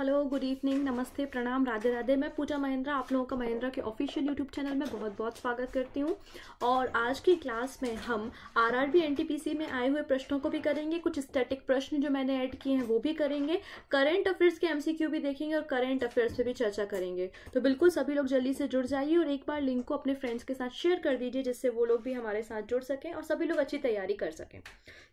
Hello good evening नमस्ते प्रणाम राधे राधे मैं पूजा महेंद्रा आप लोगों का महेंद्रा के ऑफिशियल यूट्यूब चैनल में बहुत बहुत स्वागत करती हूँ और आज की क्लास में हम आरआरबी एनटीपीसी में आए हुए प्रश्नों को भी करेंगे कुछ स्टैटिक प्रश्न जो मैंने ऐड किए हैं वो भी करेंगे करेंट अफेयर्स के एमसीक्यू भी देखेंगे और करेंट अफेयर्स पर भी चर्चा करेंगे तो बिल्कुल सभी लोग जल्दी से जुड़ जाइए और एक बार लिंक को अपने फ्रेंड्स के साथ शेयर कर दीजिए जिससे वो लोग भी हमारे साथ जुड़ सकें और सभी लोग अच्छी तैयारी कर सकें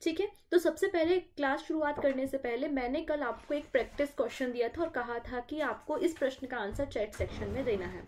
ठीक है तो सबसे पहले क्लास शुरुआत करने से पहले मैंने कल आपको एक प्रैक्टिस क्वेश्चन दिया और कहा था कि आपको इस प्रश्न का आंसर चैट सेक्शन में देना है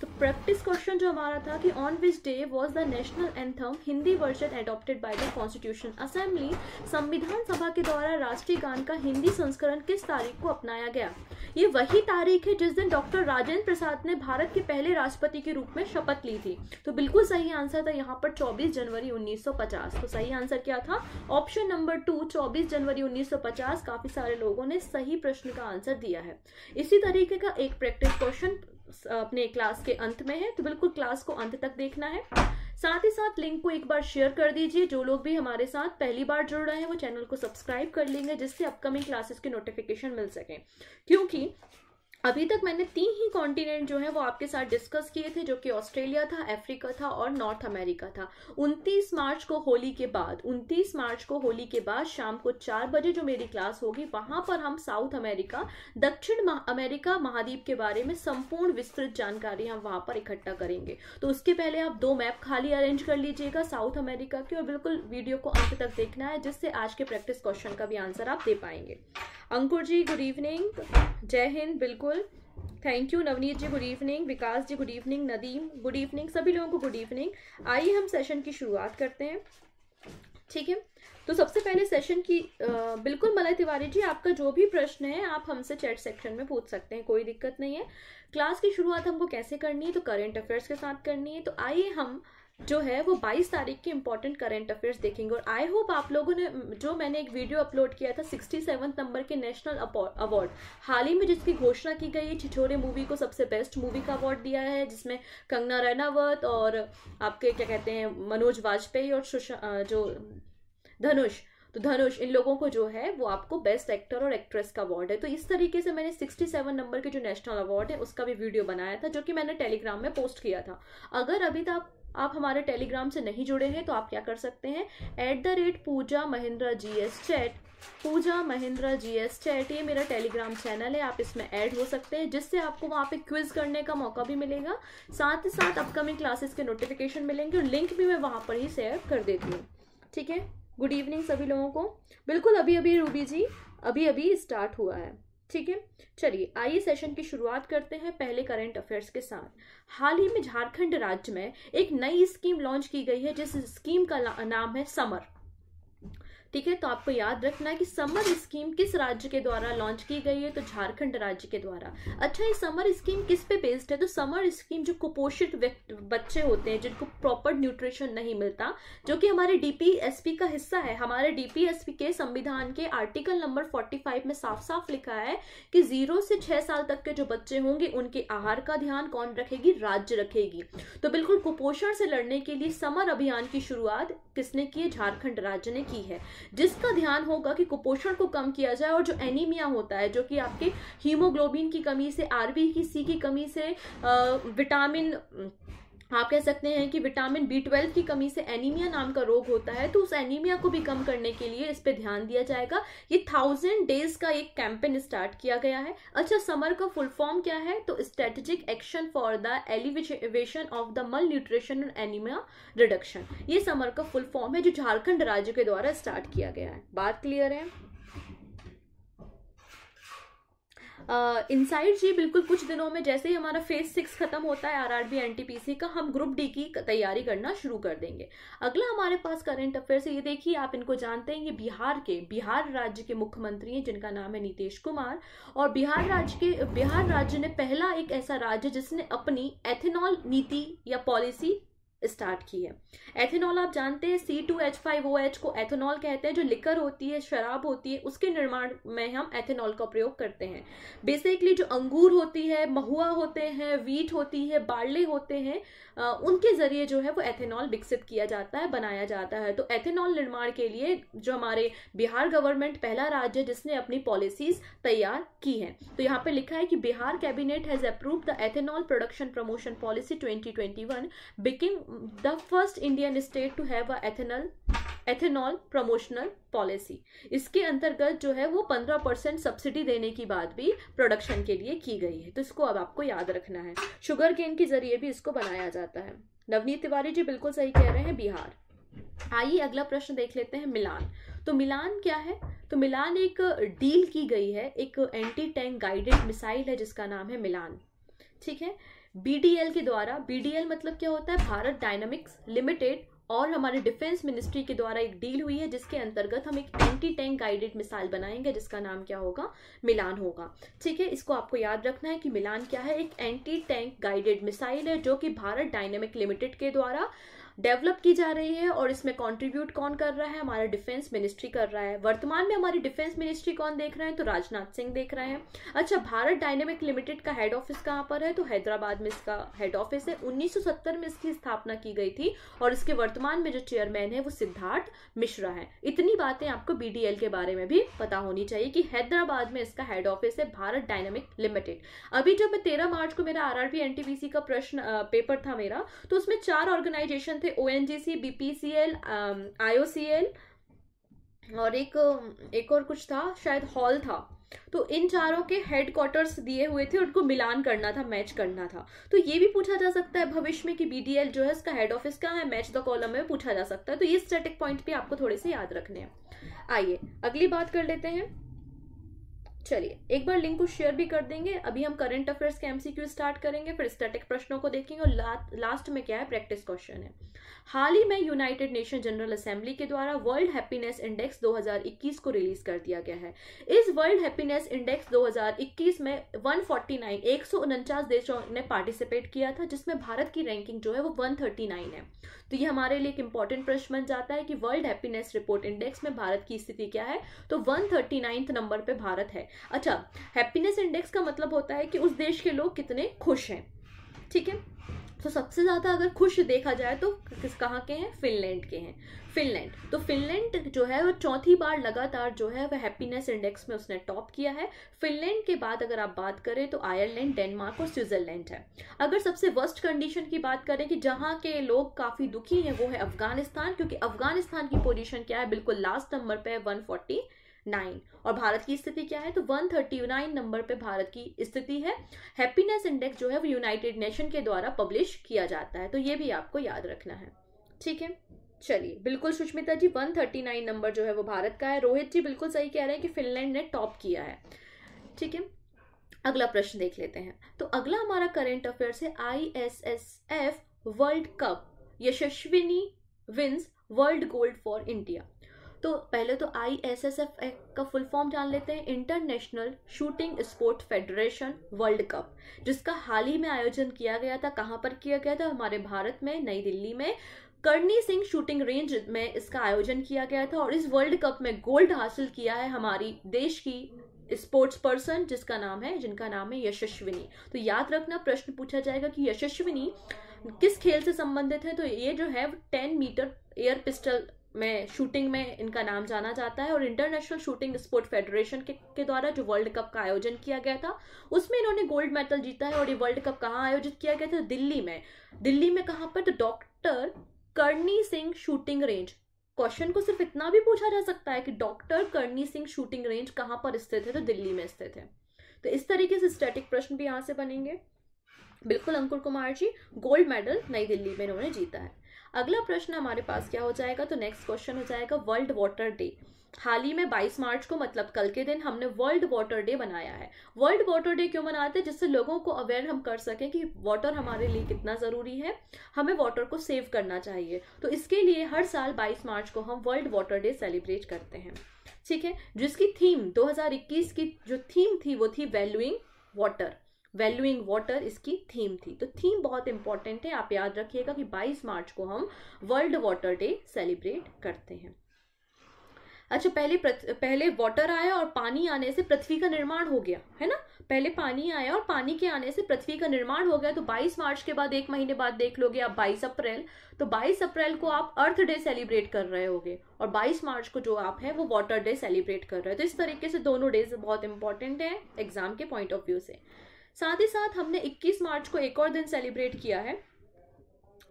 तो प्रैक्टिस क्वेश्चन जो हमारा था कि on which day was the national anthem Hindi version adopted by the constitution assembly संविधान सभा के द्वारा राष्ट्रीय गान का हिंदी संस्करण किस तारीख को अपनाया गया ये वही तारीख है जिस दिन डॉक्टर राजेंद्र प्रसाद ने भारत के पहले राष्ट्रपति के रूप में शपथ ली थी तो बिल्कुल सही आंसर था यहाँ पर 24 जनवरी 1950 तो सही आंसर क्या था ऑप्शन नंबर टू 24 जनवरी 1950 काफी सारे लोगों ने सही प्रश्न का आंसर दिया है इसी तरीके का एक प्रैक्टिस क्वेश्चन अपने क्लास के अंत में है तो बिल्कुल क्लास को अंत तक देखना है साथ ही साथ लिंक को एक बार शेयर कर दीजिए जो लोग भी हमारे साथ पहली बार जुड़ रहे हैं वो चैनल को सब्सक्राइब कर लेंगे जिससे अपकमिंग क्लासेस के नोटिफिकेशन मिल सकें क्योंकि अभी तक मैंने तीन ही कॉन्टिनेंट जो है वो आपके साथ डिस्कस किए थे जो कि ऑस्ट्रेलिया था अफ्रीका था और नॉर्थ अमेरिका था 29 मार्च को होली के बाद 29 मार्च को होली के बाद शाम को चार बजे जो मेरी क्लास होगी वहां पर हम साउथ अमेरिका दक्षिण अमेरिका महाद्वीप के बारे में संपूर्ण विस्तृत जानकारी हम वहां पर इकट्ठा करेंगे तो उसके पहले आप दो मैप खाली अरेंज कर लीजिएगा साउथ अमेरिका के और बिल्कुल वीडियो को अंत तक देखना है जिससे आज के प्रैक्टिस क्वेश्चन का भी आंसर आप दे पाएंगे अंकुर जी गुड इवनिंग जय हिंद बिल्कुल बिल्कुल thank you Navneet ji good evening Vikas ji good evening Nadeem good evening सभी लोगों को गुड इवनिंग आइए हम सेशन की शुरुआत करते हैं ठीक है तो सबसे पहले सेशन की आ, बिल्कुल मलय तिवारी जी आपका जो भी प्रश्न है आप हमसे चैट सेक्शन में पूछ सकते हैं कोई दिक्कत नहीं है क्लास की शुरुआत हमको कैसे करनी है तो करेंट अफेयर्स के साथ करनी है तो आइए हम जो है वो 22 तारीख के इंपॉर्टेंट करंट अफेयर्स देखेंगे और आई होप आप लोगों ने जो मैंने एक वीडियो अपलोड किया था सिक्सटी नंबर के नेशनल अवार्ड हाल ही में जिसकी घोषणा की गई छिछोरे मूवी को सबसे बेस्ट मूवी का अवार्ड दिया है जिसमें कंगना रैनावत और आपके क्या कहते हैं मनोज वाजपेयी और जो धनुष तो धनुष इन लोगों को जो है वो आपको बेस्ट एक्टर और एक्ट्रेस का अवार्ड है तो इस तरीके से मैंने 67 नंबर के जो नेशनल अवार्ड है उसका भी वीडियो बनाया था जो कि मैंने टेलीग्राम में पोस्ट किया था अगर अभी तक आप हमारे टेलीग्राम से नहीं जुड़े हैं तो आप क्या कर सकते हैं at the rate Pooja Mahindra ji S chat Pooja Mahindra ji S chat ये मेरा टेलीग्राम चैनल है आप इसमें ऐड हो सकते हैं जिससे आपको वहाँ पे क्विज करने का मौका भी मिलेगा साथ ही साथ अपकमिंग क्लासेस के नोटिफिकेशन मिलेंगे और लिंक भी मैं वहाँ पर ही शेयर कर देती हूँ ठीक है गुड इवनिंग सभी लोगों को बिल्कुल अभी अभी रूबी जी अभी अभी स्टार्ट हुआ है ठीक है चलिए आइए सेशन की शुरुआत करते हैं पहले करंट अफेयर्स के साथ हाल ही में झारखंड राज्य में एक नई स्कीम लॉन्च की गई है जिस स्कीम का नाम है समर ठीक है तो आपको याद रखना है कि समर स्कीम किस राज्य के द्वारा लॉन्च की गई है तो झारखंड राज्य के द्वारा अच्छा ये समर स्कीम किस पे बेस्ड है तो समर स्कीम जो कुपोषित बच्चे होते हैं जिनको प्रॉपर न्यूट्रिशन नहीं मिलता जो कि हमारे डीपीएसपी का हिस्सा है हमारे डीपीएसपी के संविधान के आर्टिकल नंबर फोर्टी में साफ साफ लिखा है कि जीरो से छह साल तक के जो बच्चे होंगे उनके आहार का ध्यान कौन रखेगी राज्य रखेगी तो बिल्कुल कुपोषण से लड़ने के लिए समर अभियान की शुरुआत किसने की है झारखंड राज्य ने की है जिसका ध्यान होगा कि कुपोषण को कम किया जाए और जो एनीमिया होता है जो कि आपके हीमोग्लोबिन की कमी से आरबी की सी की कमी से आ, विटामिन आप कह सकते हैं कि विटामिन बी ट्वेल्व की कमी से एनीमिया नाम का रोग होता है तो उस एनीमिया को भी कम करने के लिए इस पर ध्यान दिया जाएगा ये थाउजेंड डेज का एक कैंपेन स्टार्ट किया गया है अच्छा समर का फुल फॉर्म क्या है तो strategic action for the elevation of the malnutrition and anaemia reduction ये समर का फुल फॉर्म है जो झारखंड राज्य के द्वारा स्टार्ट किया गया है बात क्लियर है इनसाइड जी बिल्कुल कुछ दिनों में जैसे ही हमारा फेज सिक्स खत्म होता है आरआरबी एनटीपीसी का हम ग्रुप डी की तैयारी करना शुरू कर देंगे अगला हमारे पास करंट अफेयर से ये देखिए आप इनको जानते हैं ये बिहार के बिहार राज्य के मुख्यमंत्री हैं जिनका नाम है नीतीश कुमार और बिहार राज्य के बिहार राज्य ने पहला एक ऐसा राज्य जिसने अपनी एथेनॉल नीति या पॉलिसी स्टार्ट की है एथेनॉल आप जानते हैं C two H five O H को एथेनॉल कहते हैं जो लिकर होती है शराब होती है उसके निर्माण में हम एथेनॉल का प्रयोग करते हैं बेसिकली जो अंगूर होती है महुआ होते हैं वीट होती है बार्ले होते हैं उनके ज़रिए जो है वो एथेनॉल विकसित किया जाता है बनाया जाता है तो एथेनॉल निर्माण के लिए जो हमारे बिहार गवर्नमेंट पहला राज्य है जिसने अपनी पॉलिसीज तैयार की हैं तो यहाँ पर लिखा है कि Bihar cabinet has approve the ethanol production promotion policy twenty twenty one becoming the first Indian state to have ethanol ethanol promotional policy इसके अंतर्गत जो है वो पंद्रह परसेंट सब्सिडी देने की बात भी प्रोडक्शन के लिए की गई है तो इसको अब आपको याद रखना है शुगर केन के जरिए भी इसको बनाया जाता है नवनीत तिवारी जी बिल्कुल सही कह रहे हैं बिहार आइए अगला प्रश्न देख लेते हैं मिलान तो मिलान क्या है तो मिलान एक डील की गई है एक एंटी टैंक गाइडेड मिसाइल है जिसका नाम है मिलान ठीक है बीडीएल के द्वारा बीडीएल मतलब क्या होता है भारत डायनामिक्स लिमिटेड और हमारे डिफेंस मिनिस्ट्री के द्वारा एक डील हुई है जिसके अंतर्गत हम एक एंटी टैंक गाइडेड मिसाइल बनाएंगे जिसका नाम क्या होगा मिलान होगा ठीक है इसको आपको याद रखना है कि मिलान क्या है एक एंटी टैंक गाइडेड मिसाइल है जो कि भारत डायनेमिक लिमिटेड के द्वारा डेवलप की जा रही है और इसमें कंट्रीब्यूट कौन कर रहा है हमारा डिफेंस मिनिस्ट्री कर रहा है वर्तमान में हमारी डिफेंस मिनिस्ट्री कौन देख रहे हैं तो राजनाथ सिंह देख रहे हैं अच्छा भारत डायनेमिक लिमिटेड का हेड ऑफिस कहाँ पर है तो हैदराबाद में इसका हेड ऑफिस है 1970 में इसकी स्थापना की गई थी और इसके वर्तमान में जो चेयरमैन है वो सिद्धार्थ मिश्रा है इतनी बातें आपको बी के बारे में भी पता होनी चाहिए कि हैदराबाद में इसका हेड ऑफिस है भारत डायनेमिक लिमिटेड अभी जब मैं तेरह मार्च को मेरा आर आर का प्रश्न पेपर था मेरा तो उसमें चार ऑर्गेनाइजेशन थे इसमें O N G C B P C L I O C L और एक एक और कुछ था शायद हॉल था तो इन चारों के हेड क्वार्टर्स दिए हुए थे उनको मिलान करना था मैच करना था तो ये भी पूछा जा सकता है भविष्य में कि बीडीएल जो है उसका हेड ऑफिस कहाँ है मैच द कॉलम में पूछा जा सकता है तो ये स्टैटिक पॉइंट भी आपको थोड़े से याद रखने हैं आइए अगली बात कर लेते हैं चलिए एक बार लिंक को शेयर भी कर देंगे अभी हम करंट अफेयर्स के एमसीक्यू स्टार्ट करेंगे फिर स्टैटिक प्रश्नों को देखेंगे और ला, लास्ट में क्या है प्रैक्टिस क्वेश्चन है हाल ही में यूनाइटेड नेशन जनरल असेंबली के द्वारा वर्ल्ड हैप्पीनेस इंडेक्स 2021 को रिलीज कर दिया गया है इस वर्ल्ड हैप्पीनेस इंडेक्स 2021 में 149 149 देशों ने पार्टिसिपेट किया था जिसमें भारत की रैंकिंग जो है वो 139 है तो ये हमारे लिए एक इंपॉर्टेंट प्रश्न बन जाता है कि वर्ल्ड हैप्पीनेस रिपोर्ट इंडेक्स में भारत की स्थिति क्या है तो वन नंबर पर भारत है अच्छा हैप्पीनेस इंडेक्स का मतलब होता है कि उस देश के लोग कितने खुश हैं ठीक है तो सबसे ज़्यादा अगर खुश देखा जाए तो किस कहाँ के हैं फिनलैंड के हैं फिनलैंड तो फिनलैंड जो है वो चौथी बार लगातार जो है वह हैप्पीनेस इंडेक्स में उसने टॉप किया है फिनलैंड के बाद अगर आप बात करें तो आयरलैंड डेनमार्क और स्विट्जरलैंड है अगर सबसे वर्स्ट कंडीशन की बात करें कि जहाँ के लोग काफ़ी दुखी हैं वो है अफगानिस्तान क्योंकि अफगानिस्तान की पोजिशन क्या है बिल्कुल लास्ट नंबर पर है वन नाइन और भारत की स्थिति क्या है तो वन थर्टी नाइन नंबर पे भारत की स्थिति है हैप्पीनेस इंडेक्स जो है वो यूनाइटेड नेशन के द्वारा पब्लिश किया जाता है तो ये भी आपको याद रखना है ठीक है चलिए बिल्कुल Sushmita ji one thirty nine number जो है वो भारत का है रोहित जी बिल्कुल सही कह रहे हैं कि फिनलैंड ने टॉप किया है ठीक है अगला प्रश्न देख लेते हैं तो अगला हमारा करेंट अफेयर है I S S F world cup Yashaswini wins world gold for India तो पहले तो आई एस एस एफ का फुल फॉर्म जान लेते हैं international shooting sport federation world cup जिसका हाल ही में आयोजन किया गया था कहाँ पर किया गया था हमारे भारत में नई दिल्ली में करनी सिंह शूटिंग रेंज में इसका आयोजन किया गया था और इस वर्ल्ड कप में गोल्ड हासिल किया है हमारी देश की स्पोर्ट्स पर्सन जिसका नाम है जिनका नाम है यशस्विनी तो याद रखना प्रश्न पूछा जाएगा कि यशस्विनी किस खेल से संबंधित है तो ये जो है वो टेन मीटर एयर पिस्टल में शूटिंग में इनका नाम जाना जाता है और इंटरनेशनल शूटिंग स्पोर्ट फेडरेशन के, के द्वारा जो वर्ल्ड कप का आयोजन किया गया था उसमें इन्होंने गोल्ड मेडल जीता है और ये वर्ल्ड कप कहाँ आयोजित किया गया था दिल्ली में दिल्ली में कहाँ पर तो डॉक्टर करनी सिंह शूटिंग रेंज क्वेश्चन को सिर्फ इतना भी पूछा जा सकता है कि डॉक्टर करनी सिंह शूटिंग रेंज कहाँ पर स्थित है तो दिल्ली में स्थित है तो इस तरीके से स्टैटिक प्रश्न भी यहाँ से बनेंगे बिल्कुल अंकुर कुमार जी गोल्ड मेडल नई दिल्ली में इन्होंने जीता है अगला प्रश्न हमारे पास क्या हो जाएगा तो नेक्स्ट क्वेश्चन हो जाएगा वर्ल्ड वाटर डे हाल ही में 22 मार्च को मतलब कल के दिन हमने वर्ल्ड वाटर डे मनाया है वर्ल्ड वाटर डे क्यों मनाते हैं जिससे लोगों को अवेयर हम कर सकें कि वाटर हमारे लिए कितना ज़रूरी है हमें वाटर को सेव करना चाहिए तो इसके लिए हर साल 22 मार्च को हम वर्ल्ड वाटर डे सेलिब्रेट करते हैं ठीक है जिसकी थीम 2021 की जो थीम थी वो थी वैल्यूइंग वाटर वैल्यूइंग वाटर इसकी थीम थी तो थीम बहुत इंपॉर्टेंट है आप याद रखिएगा कि 22 मार्च को हम वर्ल्ड वाटर डे सेलिब्रेट करते हैं अच्छा पहले पहले वाटर आया और पानी आने से पृथ्वी का निर्माण हो गया है ना पहले पानी आया और पानी के आने से पृथ्वी का निर्माण हो गया तो 22 मार्च के बाद एक महीने बाद देख लोगे आप 22 अप्रैल तो 22 अप्रैल को आप अर्थ डे सेलिब्रेट कर रहे होगे और 22 मार्च को जो आप हैं वो वाटर डे सेलिब्रेट कर रहे हो तो इस तरीके से दोनों डेज बहुत इंपॉर्टेंट है एग्जाम के पॉइंट ऑफ व्यू से साथ ही साथ हमने 21 मार्च को एक और दिन सेलिब्रेट किया है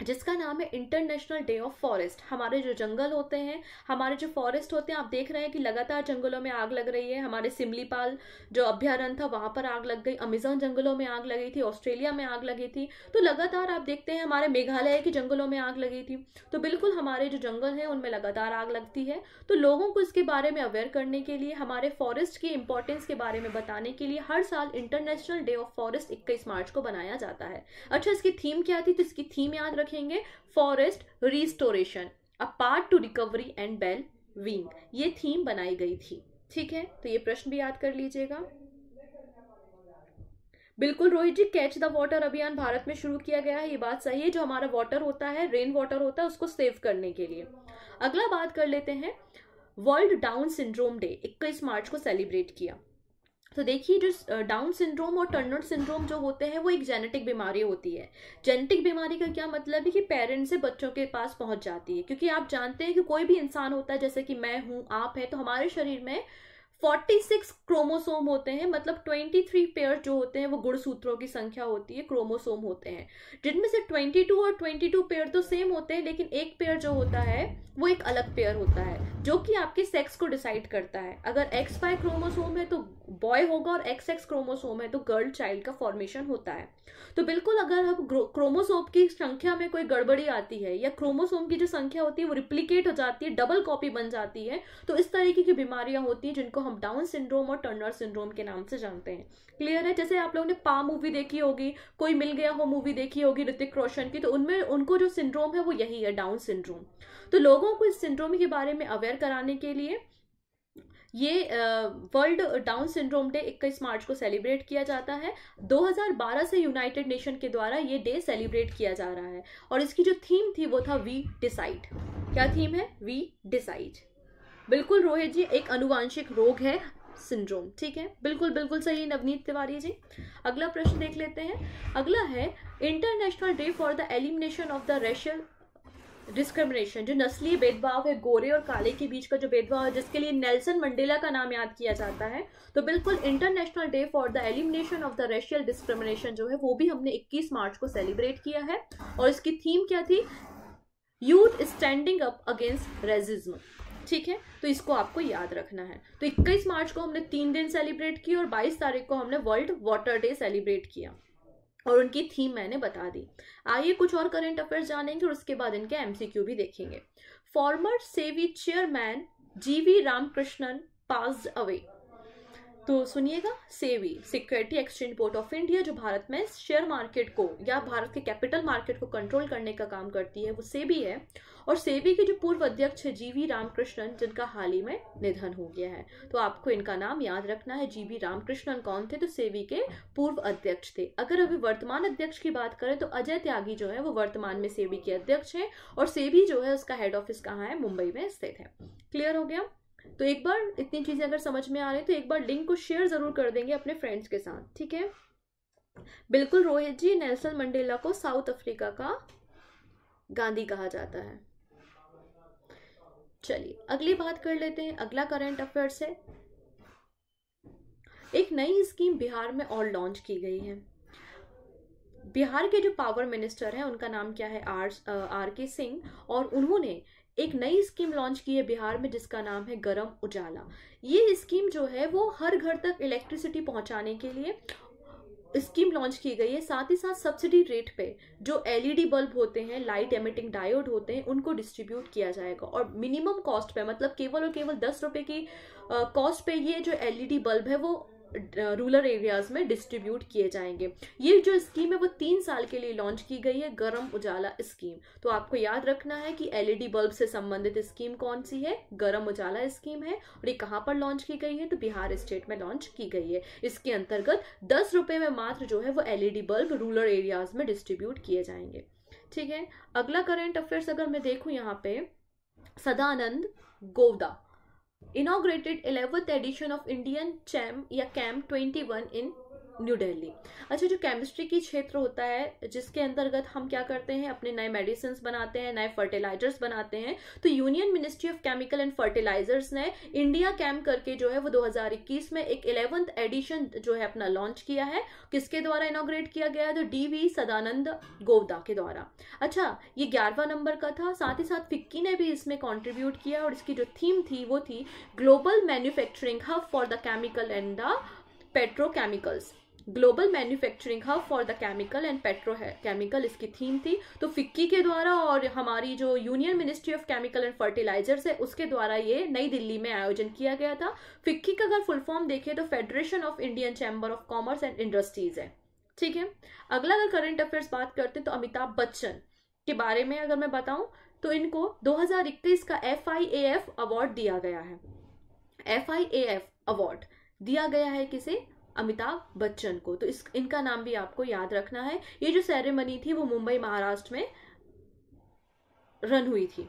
जिसका नाम है इंटरनेशनल डे ऑफ फॉरेस्ट हमारे जो जंगल होते हैं हमारे जो फॉरेस्ट होते हैं आप देख रहे हैं कि लगातार जंगलों में आग लग रही है हमारे सिमलीपाल जो अभ्यारण्य था वहाँ पर आग लग गई अमेजोन जंगलों में आग लगी थी ऑस्ट्रेलिया में आग लगी थी तो लगातार आप देखते हैं हमारे मेघालय के जंगलों में आग लगी थी तो बिल्कुल हमारे जो जंगल हैं उनमें लगातार आग लगती है तो लोगों को इसके बारे में अवेयर करने के लिए हमारे फॉरेस्ट की इंपॉर्टेंस के बारे में बताने के लिए हर साल इंटरनेशनल डे ऑफ फॉरेस्ट इक्कीस मार्च को बनाया जाता है अच्छा इसकी थीम क्या थी तो इसकी थीम याद रख रखेंगे forest restoration a part to recovery and wellbeing ये थीम बनाई गई थी ठीक है तो ये प्रश्न भी याद कर लीजिएगा बिल्कुल Rohit ji catch the water अभियान भारत में शुरू किया गया है ये बात सही है जो हमारा वाटर होता है रेन वाटर होता है उसको सेव करने के लिए अगला बात कर लेते हैं world down syndrome day 21 March को सेलिब्रेट किया तो देखिए जो डाउन सिंड्रोम और टर्नर सिंड्रोम जो होते हैं वो एक जेनेटिक बीमारी होती है जेनेटिक बीमारी का क्या मतलब है कि पेरेंट्स से बच्चों के पास पहुंच जाती है क्योंकि आप जानते हैं कि कोई भी इंसान होता है जैसे कि मैं हूँ आप हैं तो हमारे शरीर में फोर्टी सिक्स क्रोमोसोम होते हैं मतलब ट्वेंटी थ्री पेयर जो होते हैं वो गुणसूत्रों की संख्या होती है क्रोमोसोम होते हैं जिनमें से ट्वेंटी टू और ट्वेंटी टू पेयर तो सेम होते हैं लेकिन एक पेयर जो होता है वो एक अलग पेयर होता है जो कि आपके सेक्स को डिसाइड करता है अगर एक्स वाई क्रोमोसोम है तो बॉय होगा और एक्स एक्स क्रोमोसोम है तो गर्ल चाइल्ड का फॉर्मेशन होता है तो बिल्कुल अगर हम क्रोमोसोम की संख्या में कोई गड़बड़ी आती है या क्रोमोसोम की जो संख्या होती है वो रिप्लीकेट हो जाती है डबल कॉपी बन जाती है तो इस तरीके की बीमारियां होती हैं जिनको हम डाउन सिंड्रोम और टर्नर सिंड्रोम के नाम से जानते हैं क्लियर है जैसे आप लोगों ने पा मूवी देखी होगी कोई मिल गया हो मूवी देखी होगी ऋतिक रोशन की तो उनमें उनको जो सिंड्रोम है वो यही है डाउन सिंड्रोम तो लोगों को इस सिंड्रोम के बारे में अवेयर कराने के लिए ये world down syndrome day 21 March को सेलिब्रेट किया जाता है 2012 से यूनाइटेड नेशन के द्वारा ये डे सेलिब्रेट किया जा रहा है और इसकी जो थीम थी वो था वी डिसाइड क्या थीम है वी डिसाइड बिल्कुल रोहित जी एक अनुवांशिक रोग है सिंड्रोम ठीक है बिल्कुल बिल्कुल सही नवनीत तिवारी जी अगला प्रश्न देख लेते हैं अगला है international day for the elimination of the racial discrimination जो नस्ली भेदभाव है गोरे और काले के बीच का जो भेदभाव है जिसके लिए नेल्सन मंडेला का नाम याद किया जाता है तो बिल्कुल international day for the elimination of the racial discrimination जो है वो भी हमने 21 मार्च को सेलिब्रेट किया है और इसकी थीम क्या थी youth standing up against racism ठीक है तो इसको आपको याद रखना है तो 21 मार्च को हमने तीन दिन सेलिब्रेट किया और 22 तारीख को हमने वर्ल्ड वाटर डे सेलिब्रेट किया और उनकी थीम मैंने बता दी आइए कुछ और करंट अफेयर्स जानेंगे और उसके बाद इनके एमसीक्यू भी देखेंगे फॉर्मर सेवी चेयरमैन जीवी रामकृष्णन पास अवे तो सुनिएगा SEBI security exchange board of India जो भारत में शेयर मार्केट को या भारत के कैपिटल मार्केट को कंट्रोल करने का काम करती है वो सेबी है और सेबी के जो पूर्व अध्यक्ष है जीवी रामकृष्णन जिनका हाल ही में निधन हो गया है तो आपको इनका नाम याद रखना है जीवी रामकृष्णन कौन थे तो सेबी के पूर्व अध्यक्ष थे अगर अभी वर्तमान अध्यक्ष की बात करें तो अजय त्यागी जो है वो वर्तमान में सेबी के अध्यक्ष हैं और सेबी जो है उसका हेड ऑफिस कहाँ है मुंबई में स्थित है क्लियर हो गया तो एक बार इतनी चीज़ें अगर समझ में आ रही तो एक बार लिंक को शेयर ज़रूर कर देंगे अपने फ्रेंड्स के साथ ठीक है बिल्कुल रोहित जी नेल्सन मंडेला को साउथ अफ्रीका का गांधी कहा जाता है चलिए अगली बात कर लेते हैं अगला करंट अफेयर्स है एक नई स्कीम बिहार में और लॉन्च की गई है बिहार के जो पावर मिनिस्टर हैं उनका नाम क्या है आर आर के सिंह और उन्होंने एक नई स्कीम लॉन्च की है बिहार में जिसका नाम है गरम उजाला ये स्कीम जो है वो हर घर तक इलेक्ट्रिसिटी पहुंचाने के लिए स्कीम लॉन्च की गई है साथ ही साथ सब्सिडी रेट पे जो एलईडी बल्ब e होते हैं लाइट एमिटिंग डायोड होते हैं उनको डिस्ट्रीब्यूट किया जाएगा और मिनिमम कॉस्ट पे मतलब केवल और केवल दस रुपये की कॉस्ट पे ये जो एलईडी बल्ब e है वो रूरल एरियाज़ में डिस्ट्रीब्यूट किए जाएंगे ये जो स्कीम है वो तीन साल के लिए लॉन्च की गई है गर्म उजाला स्कीम तो आपको याद रखना है कि एलईडी बल्ब से संबंधित स्कीम कौन सी है गर्म उजाला स्कीम है और ये कहाँ पर लॉन्च की गई है तो बिहार स्टेट में लॉन्च की गई है इसके अंतर्गत दस रुपये में मात्र जो है वो एलईडी बल्ब रूरल एरियाज़ में डिस्ट्रीब्यूट किए जाएंगे ठीक है अगला करेंट अफेयर्स अगर मैं देखूँ यहाँ पे Sadanand Gowda inaugurated 11th edition of Indian Cham Ya Camp 21 in New Delhi अच्छा जो केमिस्ट्री की क्षेत्र होता है जिसके अंतर्गत हम क्या करते हैं अपने नए मेडिसिन बनाते हैं नए फर्टिलाइजर्स बनाते हैं तो union ministry of chemical and fertilizers ने इंडिया कैम करके जो है वो 2021 में एक इलेवंथ एडिशन जो है अपना लॉन्च किया है किसके द्वारा इनोग्रेट किया गया तो डी वी सदानंद गोवदा के द्वारा अच्छा ये ग्यारहवा नंबर का था साथ ही साथ फिक्की ने भी इसमें कॉन्ट्रीब्यूट किया और इसकी जो थीम थी वो थी global manufacturing hub for the chemical and the petrochemicals global manufacturing hub for the chemical and petro chemical इसकी थीम थी तो फिक्की के द्वारा और हमारी जो union ministry of chemical and fertilizers है उसके द्वारा ये नई दिल्ली में आयोजन किया गया था फिक्की का अगर फुल फॉर्म देखें तो federation of Indian chamber of commerce and industries है ठीक है अगला अगर करंट अफेयर्स बात करते हैं तो अमिताभ बच्चन के बारे में अगर मैं बताऊं तो इनको 2021 का एफ अवार्ड दिया गया है एफ अवार्ड दिया गया है किसे अमिताभ बच्चन को तो इस इनका नाम भी आपको याद रखना है ये जो सेरेमनी थी वो मुंबई महाराष्ट्र में रन हुई थी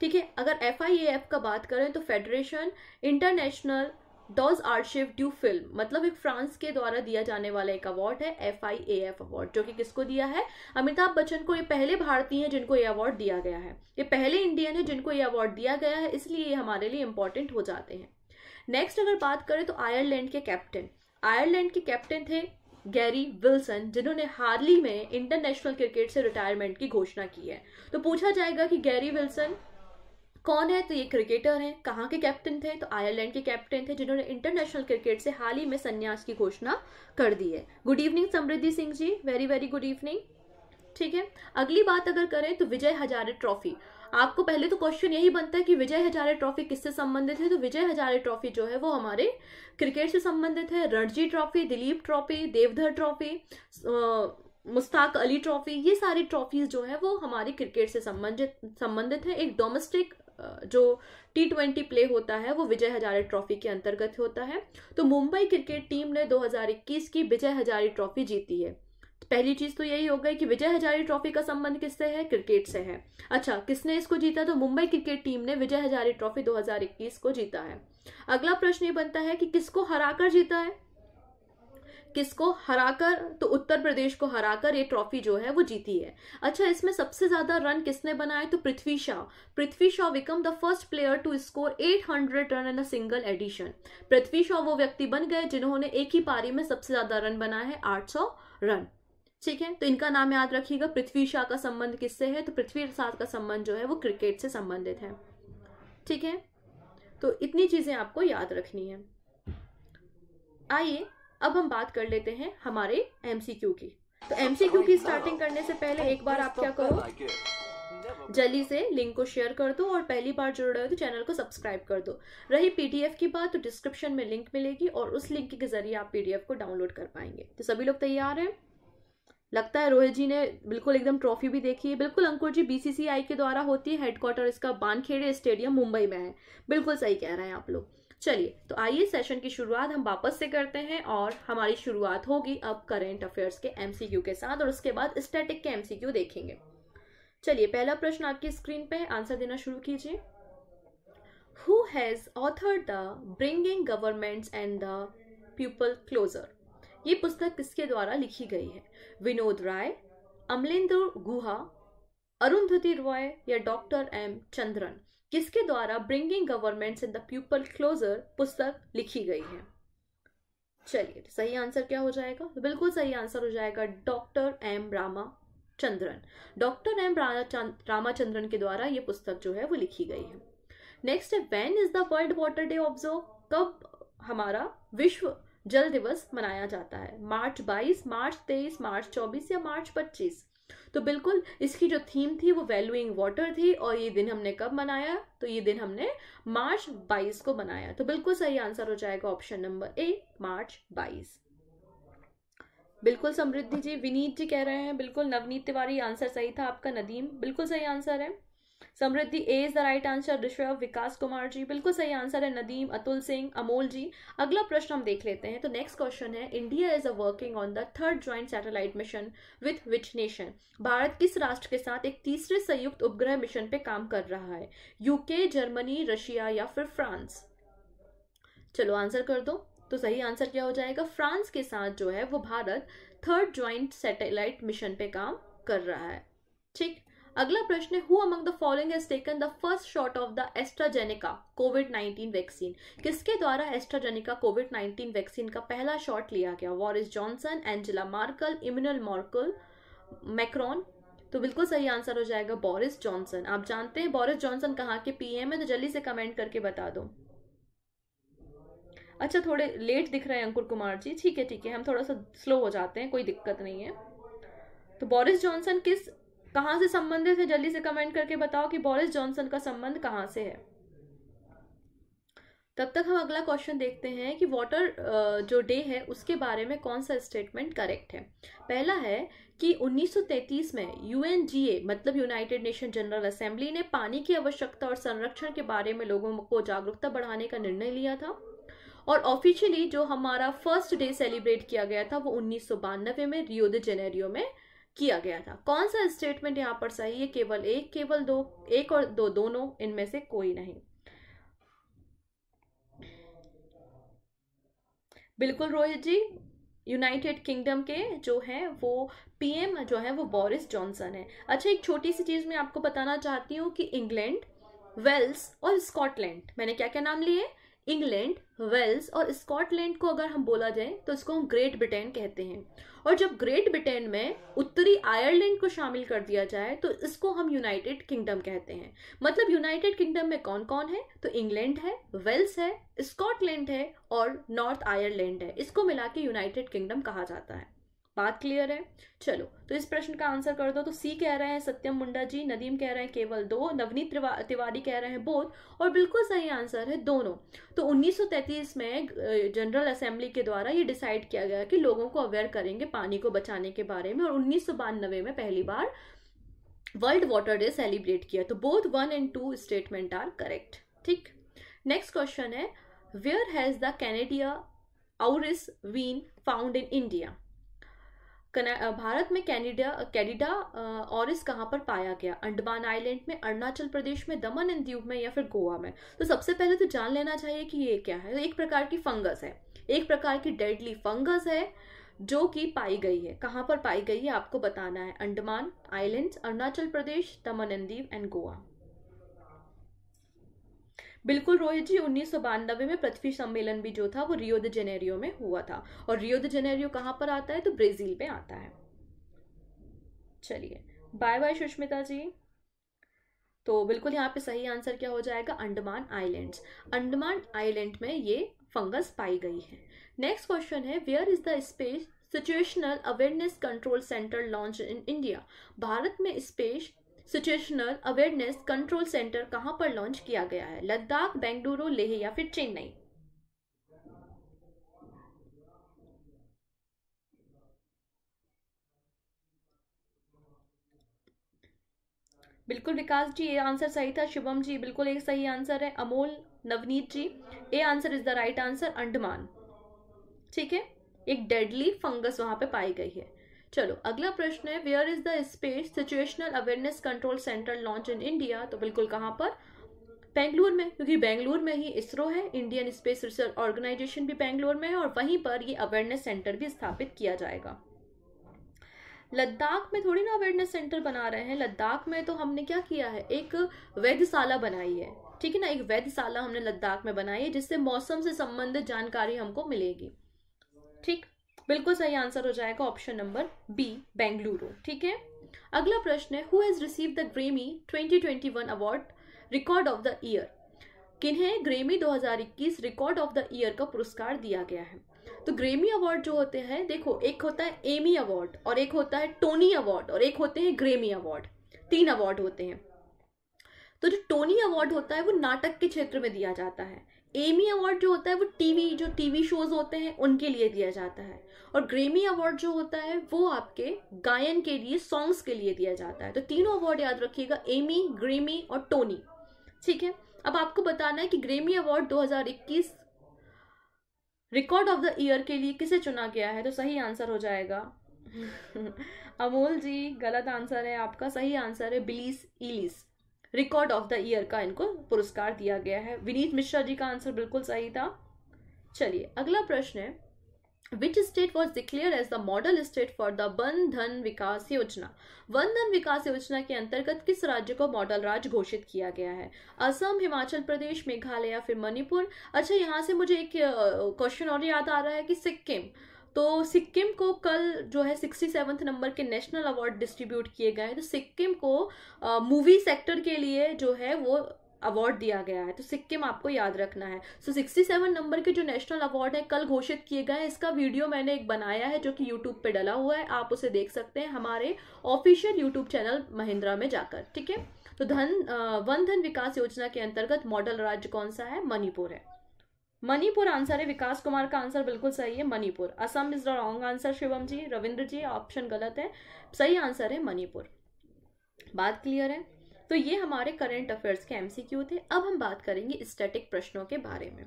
ठीक है अगर एफ आई एफ का बात करें तो federation internationale des archives du film मतलब एक फ्रांस के द्वारा दिया जाने वाला एक अवार्ड है F I A F award जो कि किसको दिया है अमिताभ बच्चन को ये पहले भारतीय हैं जिनको ये अवार्ड दिया गया है ये पहले इंडियन है जिनको ये अवार्ड दिया गया है इसलिए ये हमारे लिए इंपॉर्टेंट हो जाते हैं नेक्स्ट अगर बात करें तो आयरलैंड के कैप्टन आयरलैंड के कैप्टन थे गैरी विल्सन जिन्होंने हाल ही में इंटरनेशनल क्रिकेट से रिटायरमेंट की घोषणा की है तो पूछा जाएगा कि गैरी विल्सन कौन है तो ये क्रिकेटर हैं कहाँ के कैप्टन थे तो आयरलैंड के कैप्टन थे जिन्होंने इंटरनेशनल क्रिकेट से हाल ही में संन्यास की घोषणा कर दी है good evening Samriddhi Singh ji very very good evening ठीक है अगली बात अगर करें तो विजय हजारे ट्रॉफी आपको पहले तो क्वेश्चन यही बनता है कि विजय हजारे ट्रॉफी किससे संबंधित है तो विजय हजारे ट्रॉफी जो है वो हमारे क्रिकेट से संबंधित है Ranji trophy Dilip trophy Deodhar trophy Mushtaq Ali trophy ये सारी ट्रॉफीज जो है वो हमारी क्रिकेट से संबंधित संबंधित है एक डोमेस्टिक जो टी ट्वेंटी प्ले होता है वो विजय हजारे ट्रॉफी के अंतर्गत होता है तो मुंबई क्रिकेट टीम ने 2021 की विजय हजारे ट्रॉफी जीती है पहली चीज तो यही हो गई कि विजय हजारे ट्रॉफी का संबंध किससे है क्रिकेट से है अच्छा किसने इसको जीता तो मुंबई क्रिकेट टीम ने विजय हजारे ट्रॉफी 2021 को जीता है अगला प्रश्न ये बनता है कि किसको हराकर जीता है किसको हराकर तो उत्तर प्रदेश को हराकर ये ट्रॉफी जो है वो जीती है अच्छा इसमें सबसे ज्यादा रन किसने बनाए तो Prithvi Shaw Prithvi Shaw became the first player to score 800 run in a single edition Prithvi Shaw वो व्यक्ति बन गए जिन्होंने एक ही पारी में सबसे ज्यादा रन बनाए हैं आठ रन ठीक है तो इनका नाम याद रखिएगा पृथ्वी शाह का संबंध किससे है तो पृथ्वी शाह का संबंध जो है वो क्रिकेट से संबंधित है ठीक है तो इतनी चीजें आपको याद रखनी है आइए अब हम बात कर लेते हैं हमारे एमसीक्यू की तो एमसीक्यू की स्टार्टिंग करने से पहले एक बार आप क्या करो जल्दी से लिंक को शेयर कर दो और पहली बार जुड़ रहे हो तो चैनल को सब्सक्राइब कर दो रही पीडीएफ की बात तो डिस्क्रिप्शन में लिंक मिलेगी और उस लिंक के जरिए आप पीडीएफ को डाउनलोड कर पाएंगे तो सभी लोग तैयार हैं लगता है रोहित जी ने बिल्कुल एकदम ट्रॉफी भी देखी है बिल्कुल अंकुर जी बीसीसीआई के द्वारा होती है हेडक्वार्टर इसका बानखेड़े स्टेडियम मुंबई में है बिल्कुल सही कह रहे हैं आप लोग चलिए तो आइए सेशन की शुरुआत हम वापस से करते हैं और हमारी शुरुआत होगी अब करेंट अफेयर्स के एमसीक्यू के साथ और उसके बाद स्टैटिक के एमसीक्यू देखेंगे चलिए पहला प्रश्न आपकी स्क्रीन पे आंसर देना शुरू कीजिए who has author the bringing governments and the people closer ये पुस्तक किसके द्वारा लिखी गई है विनोद राय अमलेंद्र गुहा अरुंधति रॉय या डॉक्टर एम चंद्रन किसके द्वारा bringing governments in the people closer पुस्तक लिखी गई है चलिए तो सही आंसर क्या हो जाएगा बिल्कुल सही आंसर हो जाएगा doctor M Rama Chandran doctor M Ramachandran के द्वारा ये पुस्तक जो है वो लिखी गई है नेक्स्ट है when is the world water day observe कब हमारा विश्व जल दिवस मनाया जाता है मार्च 22, मार्च 23, मार्च 24 या मार्च 25 तो बिल्कुल इसकी जो थीम थी वो वैल्यूइंग वाटर थी और ये दिन हमने कब मनाया तो ये दिन हमने मार्च 22 को मनाया तो बिल्कुल सही आंसर हो जाएगा ऑप्शन नंबर ए मार्च 22 बिल्कुल समृद्धि जी विनीत जी कह रहे हैं बिल्कुल नवनीत तिवारी आंसर सही था आपका नदीम बिल्कुल सही आंसर है Samriddhi A is the right answer Rishabh Vikas Kumar ji बिल्कुल सही आंसर है नदीम अतुल सिंह अमोल जी अगला प्रश्न हम देख लेते हैं तो नेक्स्ट क्वेश्चन है India is a working on the third joint satellite mission with which nation Bharat किस राष्ट्र के साथ एक तीसरे संयुक्त उपग्रह मिशन पे काम कर रहा है यूके जर्मनी रशिया या फिर फ्रांस चलो आंसर कर दो तो सही आंसर क्या हो जाएगा फ्रांस के साथ जो है वो Bharat third joint satellite mission पे काम कर रहा है ठीक अगला प्रश्न है who among the following has taken the first shot of the AstraZeneca covid 19 vaccine किसके द्वारा एस्ट्राजेनिका कोविड 19 वैक्सीन का पहला शॉट लिया गया Boris Johnson Angela Merkel Emmanuel Merkel Macron तो बिल्कुल सही आंसर हो जाएगा बोरिस जॉनसन आप जानते हैं बोरिस जॉनसन कहाँ के पीएम है तो जल्दी से कमेंट करके बता दो अच्छा थोड़े लेट दिख रहे हैं अंकुर कुमार जी ठीक है ठीक है हम थोड़ा सा स्लो हो जाते हैं कोई दिक्कत नहीं है तो बोरिस जॉनसन किस कहाँ से संबंधित है जल्दी से कमेंट करके बताओ कि बोरिस जॉनसन का संबंध कहाँ से है तब तक हम अगला क्वेश्चन देखते हैं कि वाटर जो डे है उसके बारे में कौन सा स्टेटमेंट करेक्ट है पहला है कि 1933 में यूएनजीए मतलब यूनाइटेड नेशन जनरल असेंबली ने पानी की आवश्यकता और संरक्षण के बारे में लोगों को जागरूकता बढ़ाने का निर्णय लिया था और ऑफिशियली जो हमारा फर्स्ट डे सेलिब्रेट किया गया था वो उन्नीस में रियो जेनेरियो में किया गया था कौन सा स्टेटमेंट यहाँ पर सही है केवल एक केवल दो एक और दो दोनों इनमें से कोई नहीं बिल्कुल रोहित जी यूनाइटेड किंगडम के जो है वो पीएम जो है वो बोरिस जॉनसन है अच्छा एक छोटी सी चीज़ मैं आपको बताना चाहती हूँ कि इंग्लैंड वेल्स और स्कॉटलैंड मैंने क्या क्या नाम लिए इंग्लैंड वेल्स और स्कॉटलैंड को अगर हम बोला जाए तो इसको हम ग्रेट ब्रिटेन कहते हैं और जब ग्रेट ब्रिटेन में उत्तरी आयरलैंड को शामिल कर दिया जाए तो इसको हम यूनाइटेड किंगडम कहते हैं मतलब यूनाइटेड किंगडम में कौन कौन है तो इंग्लैंड है वेल्स है स्कॉटलैंड है और नॉर्थ आयरलैंड है इसको मिला के यूनाइटेड किंगडम कहा जाता है बात क्लियर है चलो तो इस प्रश्न का आंसर कर दो तो सी कह रहे हैं सत्यम मुंडा जी नदीम कह रहे हैं केवल दो नवनीत तिवारी कह रहे हैं बोध और बिल्कुल सही आंसर है दोनों तो 1933 में जनरल असेंबली के द्वारा ये डिसाइड किया गया कि लोगों को अवेयर करेंगे पानी को बचाने के बारे में और उन्नीस में पहली बार वर्ल्ड वाटर डे सेलिब्रेट किया तो both one and two statement are correct ठीक नेक्स्ट क्वेश्चन है where has the candida auris been found in India Bharat में कैनेडा और ऑरिस कहाँ पर पाया गया अंडमान आइलैंड में अरुणाचल प्रदेश में दमन एंड द्वीप में या फिर गोवा में तो सबसे पहले तो जान लेना चाहिए कि ये क्या है तो एक प्रकार की फंगस है एक प्रकार की डेडली फंगस है जो कि पाई गई है कहाँ पर पाई गई है आपको बताना है अंडमान आइलैंड अरुणाचल प्रदेश दमन एंड दीव एंड गोवा बिल्कुल रोहित जी उन्नीस में पृथ्वी सम्मेलन भी जो था वो रियो द जेनेरियो में हुआ था और रियो द जेनेरियो कहाँ पर आता है तो ब्राज़ील पे आता है चलिए बाय बाय सुष्मिता जी तो बिल्कुल यहाँ पे सही आंसर क्या हो जाएगा अंडमान आइलैंड्स अंडमान आइलैंड में ये फंगस पाई गई है नेक्स्ट क्वेश्चन है where is the space situational awareness control centre launch in India Bharat में space situational awareness control centre कहां पर लॉन्च किया गया है लद्दाख बेंगलुरु लेह या फिर चेन्नई बिल्कुल विकास जी ये आंसर सही था शुभम जी बिल्कुल एक सही आंसर है Amol Navneet ji A answer is the right answer Andaman ठीक है एक डेडली फंगस वहां पे पाई गई है चलो अगला प्रश्न है where is the space situational awareness control centre launch in India तो बिल्कुल कहाँ पर बेंगलुरु में क्योंकि बेंगलुरु में ही इसरो है इंडियन स्पेस रिसर्च ऑर्गेनाइजेशन भी बेंगलुरु में है और वहीं पर ये अवेयरनेस सेंटर भी स्थापित किया जाएगा लद्दाख में थोड़ी ना अवेयरनेस सेंटर बना रहे हैं लद्दाख में तो हमने क्या किया है एक वैधशाला बनाई है ठीक है ना एक वैधशाला हमने लद्दाख में बनाई है जिससे मौसम से संबंधित जानकारी हमको मिलेगी ठीक बिल्कुल सही आंसर हो जाएगा ऑप्शन नंबर बी बेंगलुरु ठीक है अगला प्रश्न है who has receive the Grammy 2021 award record of the year किन्हें Grammy 2021 record of the year का पुरस्कार दिया गया है तो ग्रेमी अवार्ड जो होते हैं देखो एक होता है एमी अवार्ड और एक होता है टोनी अवार्ड और एक होते हैं ग्रेमी अवार्ड तीन अवार्ड होते हैं तो जो टोनी अवार्ड होता है वो नाटक के क्षेत्र में दिया जाता है एमी अवार्ड जो होता है वो टीवी जो टीवी शोज होते हैं उनके लिए दिया जाता है और ग्रेमी अवार्ड जो होता है वो आपके गायन के लिए सॉन्ग्स के लिए दिया जाता है तो तीनों अवार्ड याद रखिएगा एमी ग्रेमी और टोनी ठीक है अब आपको बताना है कि Grammy award 2021 record of the year के लिए किसे चुना गया है तो सही आंसर हो जाएगा अमोल जी गलत आंसर है आपका सही आंसर है Billie Eilish record of the year का इनको पुरस्कार दिया गया है विनीत मिश्रा जी का आंसर बिल्कुल सही था चलिए अगला प्रश्न है which state was declare as the model state for the Van Dhan Vikas योजना वन धन विकास योजना के अंतर्गत किस राज्य को मॉडल राज्य घोषित किया गया है असम हिमाचल प्रदेश मेघालय फिर मणिपुर अच्छा यहाँ से मुझे एक क्वेश्चन और याद आ रहा है कि सिक्किम तो सिक्किम को कल जो है सिक्सटी सेवन्थ नंबर के नेशनल अवार्ड डिस्ट्रीब्यूट किए गए हैं तो सिक्किम को मूवी सेक्टर के लिए जो है वो अवार्ड दिया गया है तो सिक्किम आपको याद रखना है सो सिक्सटी सेवन नंबर के जो नेशनल अवार्ड है कल घोषित किए गए हैं इसका वीडियो मैंने एक बनाया है जो कि यूट्यूब पे डला हुआ है आप उसे देख सकते हैं हमारे ऑफिशियल यूट्यूब चैनल महिंद्रा में जाकर ठीक है तो धन वन धन विकास योजना के अंतर्गत मॉडल राज्य कौन सा है मणिपुर है मणिपुर आंसर है विकास कुमार का आंसर बिल्कुल सही है Manipur Assam is the wrong answer Shivam ji Ravindra ji option गलत है सही आंसर है मणिपुर बात क्लियर है तो ये हमारे करंट अफेयर्स के एमसीक्यू थे अब हम बात करेंगे स्टैटिक प्रश्नों के बारे में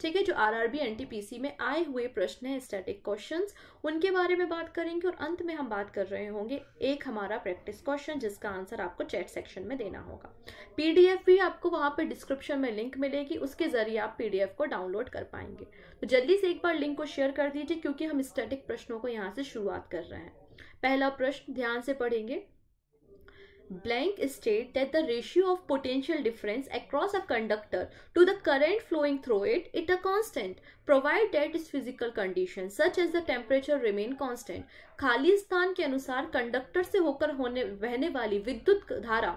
ठीक है जो आरआरबी एनटीपीसी में आए हुए प्रश्न हैं स्टैटिक क्वेश्चंस उनके बारे में बात करेंगे और अंत में हम बात कर रहे होंगे एक हमारा प्रैक्टिस क्वेश्चन जिसका आंसर आपको चैट सेक्शन में देना होगा पीडीएफ भी आपको वहां पर डिस्क्रिप्शन में लिंक मिलेगी उसके जरिए आप पीडीएफ को डाउनलोड कर पाएंगे तो जल्दी से एक बार लिंक को शेयर कर दीजिए क्योंकि हम स्टैटिक प्रश्नों को यहाँ से शुरुआत कर रहे हैं पहला प्रश्न ध्यान से पढ़ेंगे blank state that the ratio of potential difference across a conductor to the current flowing through it is a constant provided that its physical conditions such as the temperature remain constant खाली स्थान के अनुसार conductor से होकर होने बहने वाली विद्युत धारा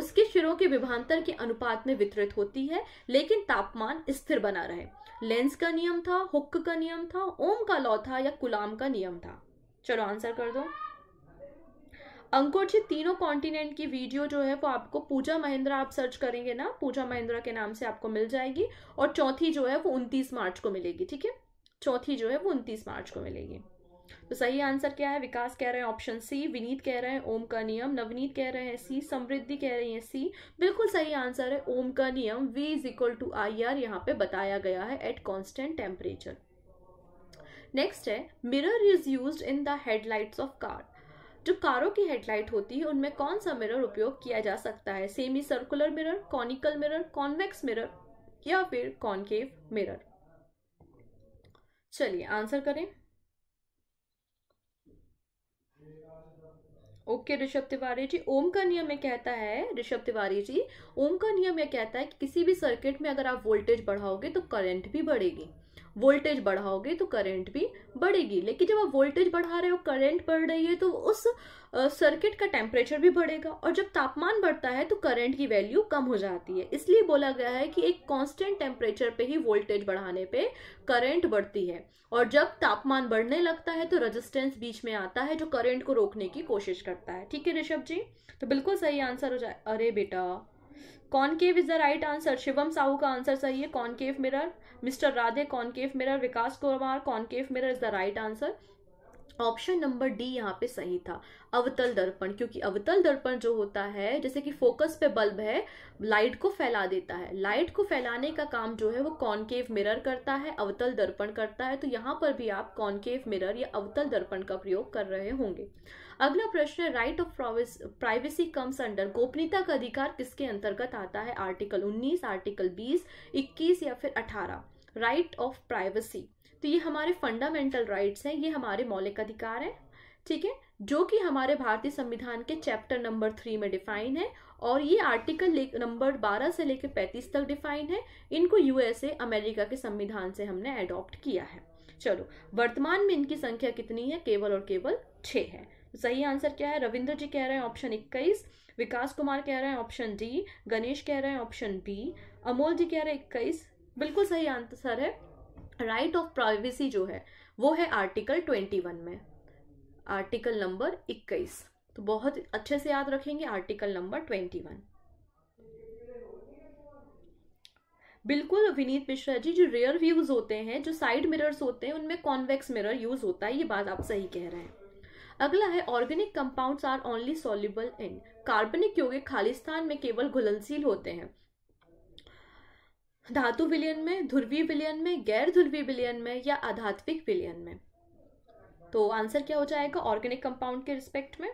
उसके शिरों के विभांतर के अनुपात में वितरित होती है लेकिन तापमान स्थिर बना रहे लेंस का नियम था हुक का नियम था ओम का लॉ था या कुलाम का नियम था चलो आंसर कर दो अंकुर जी तीनों कॉन्टिनेंट की वीडियो जो है वो आपको पूजा महिंद्रा आप सर्च करेंगे ना पूजा महिंद्रा के नाम से आपको मिल जाएगी और चौथी जो है वो उनतीस मार्च को मिलेगी ठीक है चौथी जो है वो उनतीस मार्च को मिलेगी तो सही आंसर क्या है विकास कह रहे हैं ऑप्शन सी विनीत कह रहे हैं ओम का नियम नवनीत कह रहे हैं सी समृद्धि कह रही है सी बिल्कुल सही आंसर है ओम का नियम V is equal to I R यहाँ पे बताया गया है एट कॉन्स्टेंट टेम्परेचर नेक्स्ट है mirror is use in the headlights of car जो कारों की हेडलाइट होती है उनमें कौन सा मिरर उपयोग किया जा सकता है semi circular mirror conical mirror convex mirror या फिर कॉन्केव मिरर चलिए आंसर करें okay okay, Rishabh Tiwari ji Ohm का नियम यह कहता है ऋषभ तिवारी जी ओम का नियम यह कहता है कि किसी भी सर्किट में अगर आप वोल्टेज बढ़ाओगे तो करंट भी बढ़ेगी वोल्टेज बढ़ाओगे तो करंट भी बढ़ेगी लेकिन जब आप वोल्टेज बढ़ा रहे हो करंट बढ़ रही है तो उस सर्किट का टेम्परेचर भी बढ़ेगा और जब तापमान बढ़ता है तो करंट की वैल्यू कम हो जाती है इसलिए बोला गया है कि एक कांस्टेंट टेम्परेचर पे ही वोल्टेज बढ़ाने पे करंट बढ़ती है और जब तापमान बढ़ने लगता है तो रजिस्टेंस बीच में आता है जो करेंट को रोकने की कोशिश करता है ठीक है ऋषभ जी तो बिल्कुल सही आंसर हो जाए अरे बेटा concave is the right answer Shivam Sahu का आंसर सही है concave mirror mister Radhe concave mirror Vikas Kumar concave mirror is the right answer option number D यहाँ पे सही था अवतल दर्पण क्योंकि अवतल दर्पण जो होता है जैसे कि फोकस पे बल्ब है लाइट को फैला देता है लाइट को फैलाने का काम जो है वो कॉनकेव मिरर करता है अवतल दर्पण करता है तो यहाँ पर भी आप कॉनकेव मिरर या अवतल दर्पण का प्रयोग कर रहे होंगे अगला प्रश्न है right of privacy comes under गोपनीयता का अधिकार किसके अंतर्गत आता है आर्टिकल 19 आर्टिकल 20 21 या फिर 18 राइट ऑफ प्राइवेसी तो ये हमारे फंडामेंटल राइट्स हैं ये हमारे मौलिक अधिकार हैं ठीक है जो कि हमारे भारतीय संविधान के चैप्टर नंबर थ्री में डिफाइन है और ये आर्टिकल नंबर बारह से लेकर पैंतीस तक डिफाइन है इनको यूएसए अमेरिका के संविधान से हमने अडॉप्ट किया है चलो वर्तमान में इनकी संख्या कितनी है केवल और केवल छः है सही आंसर क्या है रविंद्र जी कह रहे हैं ऑप्शन इक्कीस विकास कुमार कह रहे हैं ऑप्शन डी गणेश कह रहे हैं ऑप्शन बी अमोल जी कह रहे हैं इक्कीस बिल्कुल सही आंसर है राइट ऑफ प्राइवेसी जो है वो है आर्टिकल ट्वेंटी वन में आर्टिकल नंबर इक्कीस तो बहुत अच्छे से याद रखेंगे आर्टिकल नंबर ट्वेंटी वन बिल्कुल विनीत मिश्रा जी जो रेयर व्यूज होते हैं जो साइड मिरर्स होते हैं उनमें कॉन्वेक्स मिरर यूज होता है ये बात आप सही कह रहे हैं अगला है organic compounds are only soluble in कार्बनिक यौगिक खालिस्तान में केवल घुलनशील होते हैं धातु विलयन में ध्रुवीय विलयन में गैर ध्रुवीय विलयन में या आधात्विक विलयन में तो आंसर क्या हो जाएगा ऑर्गेनिक कंपाउंड के रिस्पेक्ट में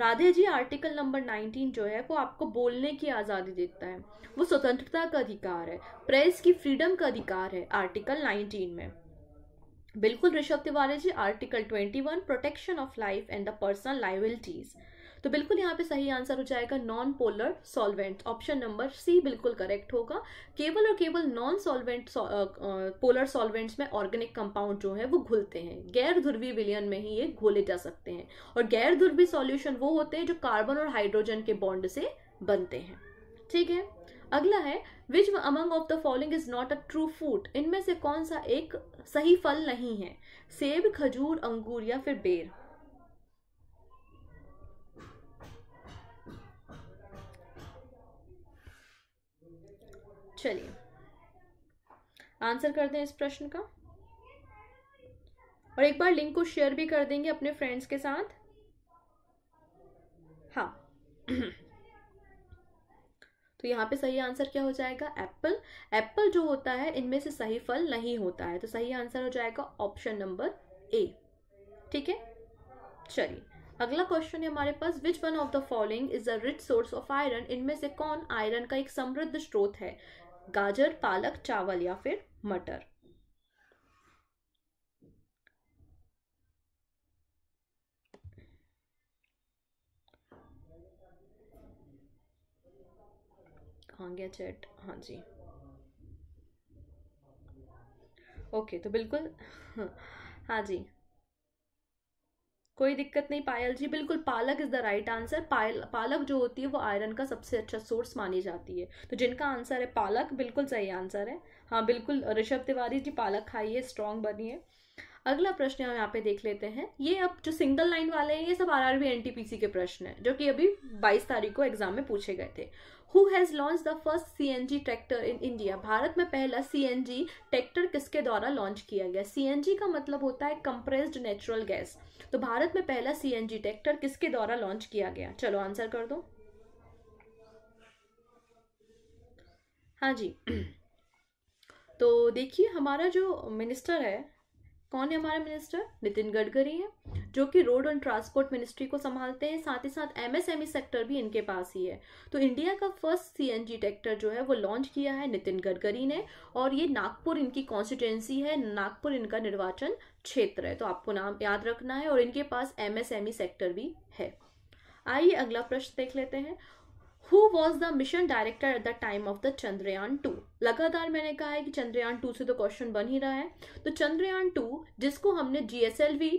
राधे जी आर्टिकल नंबर 19 जो है वो आपको बोलने की आज़ादी देता है वो स्वतंत्रता का अधिकार है प्रेस की फ्रीडम का अधिकार है आर्टिकल 19 में बिल्कुल Rishabh Tiwari ji article 21 protection of life and the personal liabilities तो बिल्कुल यहाँ पे सही आंसर हो जाएगा non polar solvent option number C बिल्कुल करेक्ट होगा केवल और केवल नॉन सॉल्वेंट पोलर सॉल्वेंट्स में ऑर्गेनिक कंपाउंड जो है वो घुलते हैं गैर ध्रुवी विलियन में ही ये घोले जा सकते हैं और गैर ध्रुवी सॉल्यूशन वो होते हैं जो कार्बन और हाइड्रोजन के बॉन्ड से बनते हैं ठीक है अगला है which among of the following is not a true fruit इनमें से कौन सा एक सही फल नहीं है सेब खजूर अंगूर या फिर बेर चलिए आंसर कर दें इस प्रश्न का और एक बार लिंक को शेयर भी कर देंगे अपने फ्रेंड्स के साथ हाँ तो यहाँ पे सही आंसर क्या हो जाएगा एप्पल एप्पल जो होता है इनमें से सही फल नहीं होता है तो सही आंसर हो जाएगा ऑप्शन नंबर ए ठीक है चलिए अगला क्वेश्चन है हमारे पास which one of the following is a rich source of iron इनमें से कौन आयरन का एक समृद्ध स्रोत है गाजर पालक चावल या फिर मटर भांग्या हाँ, चैट हाँ जी ओके तो बिल्कुल हाँ जी कोई दिक्कत नहीं पायल जी बिल्कुल palak is the right answer Payal पालक जो होती है वो आयरन का सबसे अच्छा सोर्स मानी जाती है तो जिनका आंसर है पालक बिल्कुल सही आंसर है हाँ बिल्कुल ऋषभ तिवारी जी पालक खाइए स्ट्रांग बनिए अगला प्रश्न हम यहाँ पे देख लेते हैं ये अब जो सिंगल लाइन वाले हैं ये सब आर आर के प्रश्न हैं जो कि अभी बाईस तारीख को एग्जाम में पूछे गए थे who has launch the first C N G tractor in India Bharat में पहला सी एन जी ट्रैक्टर किसके द्वारा लॉन्च किया गया सी एन जी का मतलब होता है कंप्रेस्ड नेचुरल गैस तो भारत में पहला सी एन जी ट्रैक्टर किसके द्वारा लॉन्च किया गया चलो आंसर कर दो हाँ जी तो देखिए हमारा जो मिनिस्टर है कौन है हमारा मिनिस्टर नितिन गडकरी है जो कि रोड एंड ट्रांसपोर्ट मिनिस्ट्री को संभालते हैं साथ ही साथ एमएसएमई सेक्टर e भी इनके पास ही है तो इंडिया का फर्स्ट सीएनजी ट्रैक्टर जो है वो लॉन्च किया है नितिन गडकरी ने और ये नागपुर इनकी कॉन्स्टिट्युएंसी है नागपुर इनका निर्वाचन क्षेत्र है तो आपको नाम याद रखना है और इनके पास एमएसएमई सेक्टर e भी है आइए अगला प्रश्न देख लेते हैं who was the mission director at the time of the Chandrayaan two लगातार मैंने कहा है कि चंद्रयान टू से तो क्वेश्चन बन ही रहा है तो चंद्रयान टू जिसको हमने G S L V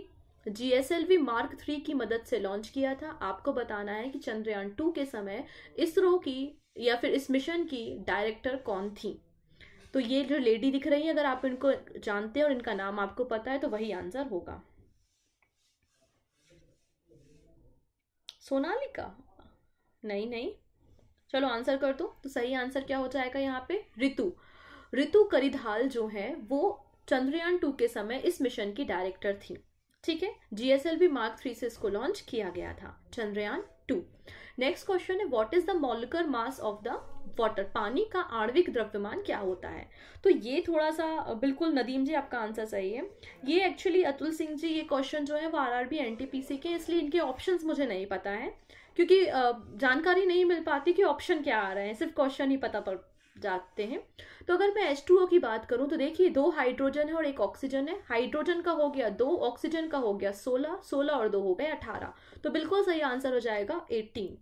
G S L V mark three की मदद से लॉन्च किया था आपको बताना है कि चंद्रयान टू के समय इसरो की या फिर इस मिशन की डायरेक्टर कौन थी तो ये जो लेडी दिख रही है अगर आप इनको जानते हैं और इनका नाम आपको पता है तो वही आंसर होगा सोनालिका नहीं नहीं चलो आंसर कर दो तो सही आंसर क्या हो जाएगा यहाँ पे ऋतु ऋतु करिधाल जो है वो चंद्रयान टू के समय इस मिशन की डायरेक्टर थी ठीक है जीएसएलवी मार्क थ्री से इसको लॉन्च किया गया था चंद्रयान टू नेक्स्ट क्वेश्चन है what is the molecular mass of the water पानी का आणविक द्रव्यमान क्या होता है तो ये थोड़ा सा बिल्कुल नदीम जी आपका आंसर सही है ये एक्चुअली अतुल सिंह जी ये क्वेश्चन जो है वो R R N T P C के इसलिए इनके ऑप्शन मुझे नहीं पता है क्योंकि जानकारी नहीं मिल पाती कि ऑप्शन क्या आ रहे हैं सिर्फ क्वेश्चन ही पता पड़ जाते हैं तो अगर मैं एच टू ओ की बात करूं तो देखिए दो हाइड्रोजन है और एक ऑक्सीजन है हाइड्रोजन का हो गया दो ऑक्सीजन का हो गया सोलह सोलह और दो हो गए अठारह तो बिल्कुल सही आंसर हो जाएगा एट्टीन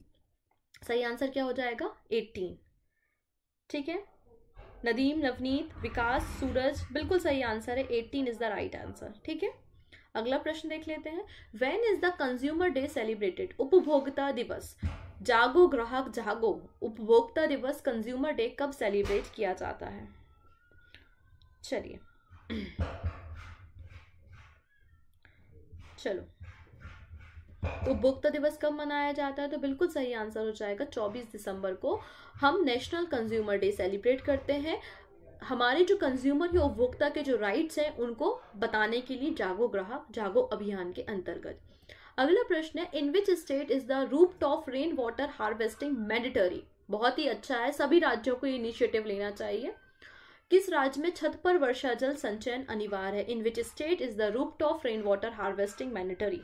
सही आंसर क्या हो जाएगा एटीन ठीक है नदीम नवनीत विकास सूरज बिल्कुल सही आंसर है eighteen is the right answer ठीक है अगला प्रश्न देख लेते हैं when is the consumer day celebrated उपभोक्ता दिवस जागो ग्राहक जागो उपभोक्ता दिवस कंज्यूमर डे कब सेलिब्रेट किया जाता है चलिए चलो तो उपभोक्ता दिवस कब मनाया जाता है तो बिल्कुल सही आंसर हो जाएगा 24 दिसंबर को हम नेशनल कंज्यूमर डे सेलिब्रेट करते हैं हमारे जो कंज्यूमर या उपभोक्ता के जो राइट्स हैं उनको बताने के लिए जागो ग्राहक जागो अभियान के अंतर्गत अगला प्रश्न है in which state is the roof top rain water harvesting mandatory बहुत ही अच्छा है सभी राज्यों को इनिशिएटिव लेना चाहिए किस राज्य में छत पर वर्षा जल संचयन अनिवार्य है in which state is the roof top rain water harvesting mandatory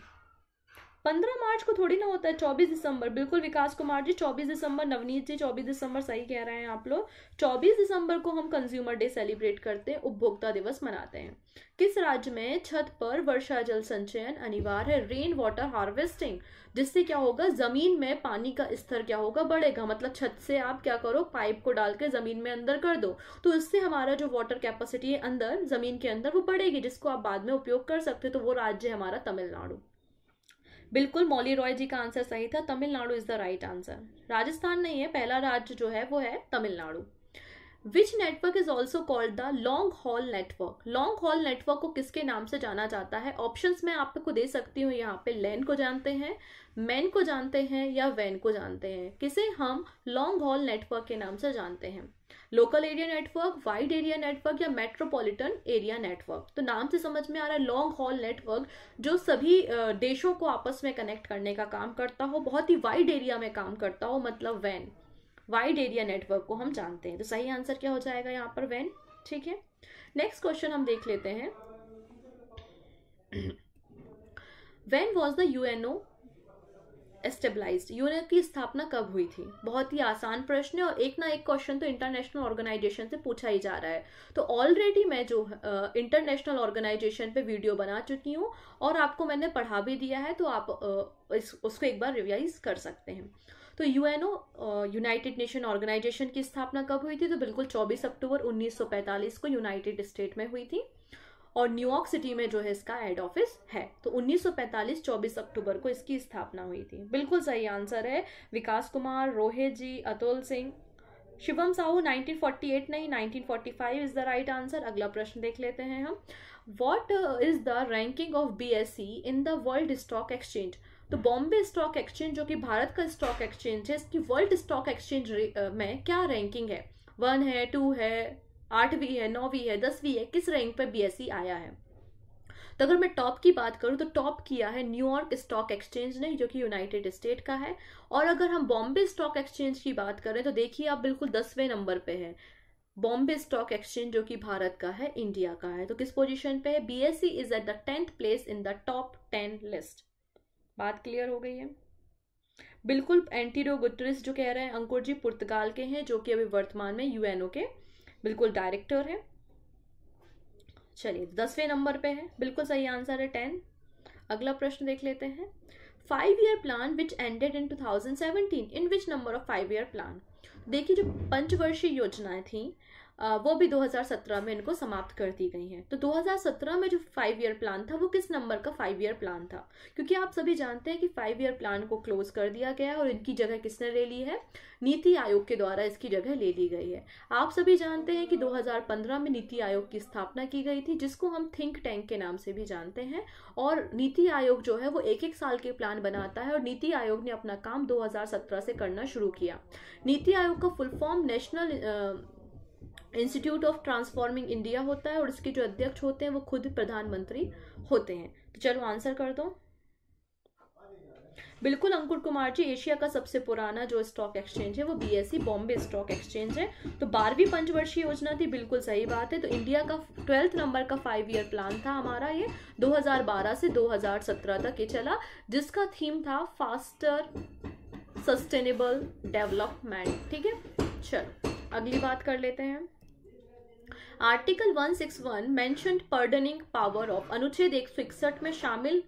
पंद्रह मार्च को थोड़ी ना होता है चौबीस दिसंबर बिल्कुल विकास कुमार जी चौबीस दिसंबर नवनीत जी चौबीस दिसंबर सही कह रहे हैं आप लोग चौबीस दिसंबर को हम कंज्यूमर डे सेलिब्रेट करते हैं उपभोक्ता दिवस मनाते हैं किस राज्य में छत पर वर्षा जल संचयन अनिवार्य है रेन वाटर हार्वेस्टिंग जिससे क्या होगा जमीन में पानी का स्तर क्या होगा बढ़ेगा मतलब छत से आप क्या करो पाइप को डाल के जमीन में अंदर कर दो तो इससे हमारा जो वाटर कैपेसिटी है अंदर जमीन के अंदर वो बढ़ेगी जिसको आप बाद में उपयोग कर सकते हो तो वो राज्य है हमारा तमिलनाडु बिल्कुल मौली रॉय जी का आंसर सही था Tamil Nadu is the right answer Rajasthan नहीं है पहला राज्य जो है वो है Tamil Nadu which network is also called the long haul network long haul network को किसके नाम से जाना जाता है ऑप्शन मैं आपको दे सकती हूँ यहाँ पे लैन को जानते हैं मैन को जानते हैं या वैन को जानते हैं किसे हम लॉन्ग हॉल नेटवर्क के नाम से जानते हैं local area network wide area network या मेट्रोपॉलिटन एरिया नेटवर्क तो नाम से समझ में आ रहा है लॉन्ग हॉल नेटवर्क जो सभी देशों को आपस में कनेक्ट करने का काम करता हो बहुत ही वाइड एरिया में काम करता हो मतलब वैन वाइड एरिया नेटवर्क को हम जानते हैं तो सही आंसर क्या हो जाएगा यहाँ पर वैन ठीक है नेक्स्ट क्वेश्चन हम देख लेते हैं when was the U N O established union की स्थापना कब हुई थी बहुत ही आसान प्रश्न है और एक ना एक क्वेश्चन तो इंटरनेशनल ऑर्गेनाइजेशन से पूछा ही जा रहा है तो ऑलरेडी मैं जो इंटरनेशनल ऑर्गेनाइजेशन पे वीडियो बना चुकी हूँ और आपको मैंने पढ़ा भी दिया है तो आप uh, इस उसको एक बार रिवाइज कर सकते हैं तो यूएनओ यूनाइटेड नेशन ऑर्गेनाइजेशन की स्थापना कब हुई थी तो बिल्कुल 24 अक्टूबर 1945 को यूनाइटेड स्टेट में हुई थी और न्यूयॉर्क सिटी में जो है इसका हेड ऑफिस है तो 1945 24 अक्टूबर को इसकी स्थापना हुई थी बिल्कुल सही आंसर है विकास कुमार रोहित जी अतुल सिंह शिवम साहू 1948 नहीं 1945 इज द राइट आंसर अगला प्रश्न देख लेते हैं हम what is the ranking of B S C in the world stock exchange तो बॉम्बे स्टॉक एक्सचेंज जो कि भारत का स्टॉक एक्सचेंज है इसकी वर्ल्ड स्टॉक एक्सचेंज में क्या रैंकिंग है वन है टू है आठवीं है नौवीं है दसवीं है किस रैंक पर बी आया है तो अगर मैं टॉप की बात करूं तो टॉप किया है न्यूयॉर्क स्टॉक एक्सचेंज ने जो कि यूनाइटेड स्टेट का है और अगर हम बॉम्बे स्टॉक एक्सचेंज की बात करें तो देखिए आप बिल्कुल दसवें नंबर पे है बॉम्बे स्टॉक एक्सचेंज जो कि भारत का है इंडिया का है तो किस पोजीशन पे है BSC is at the tenth place in the top ten list बात क्लियर हो गई है बिल्कुल एंटीडो गुटरिस जो कह रहे हैं अंकुर जी पुर्तगाल के हैं जो कि अभी वर्तमान में यूएनओ के बिल्कुल डायरेक्टर है चलिए दसवें नंबर पे है बिल्कुल सही आंसर है टेन अगला प्रश्न देख लेते हैं five year plan which ended in 2017 in which number of five year plan देखिए जो पंचवर्षीय योजनाएं थी वो भी 2017 में इनको समाप्त कर दी गई हैं तो 2017 में जो फाइव ईयर प्लान था वो किस नंबर का फाइव ईयर प्लान था क्योंकि आप सभी जानते हैं कि फाइव ईयर प्लान को क्लोज कर दिया गया है और इनकी जगह किसने ले ली है नीति आयोग के द्वारा इसकी जगह ले ली गई है आप सभी जानते हैं कि 2015 में नीति आयोग की स्थापना की गई थी जिसको हम थिंक टैंक के नाम से भी जानते हैं और नीति आयोग जो है वो एक एक साल के प्लान बनाता है और नीति आयोग ने अपना काम 2017 से करना शुरू किया नीति आयोग का full form national institute of transforming India होता है और इसके जो अध्यक्ष होते हैं वो खुद प्रधानमंत्री होते हैं तो चलो आंसर कर दो बिल्कुल अंकुर कुमार जी एशिया का सबसे पुराना जो स्टॉक एक्सचेंज है वो बीएससी बॉम्बे स्टॉक एक्सचेंज है तो बारहवीं पंचवर्षीय योजना थी बिल्कुल सही बात है तो इंडिया का ट्वेल्थ नंबर का फाइव ईयर प्लान था हमारा ये 2012 से 2017 तक ये चला जिसका थीम था फास्टर सस्टेनेबल डेवलपमेंट ठीक है चलो अगली बात कर लेते हैं article 161 mentioned pardoning power of अनुच्छेद 161 में शामिल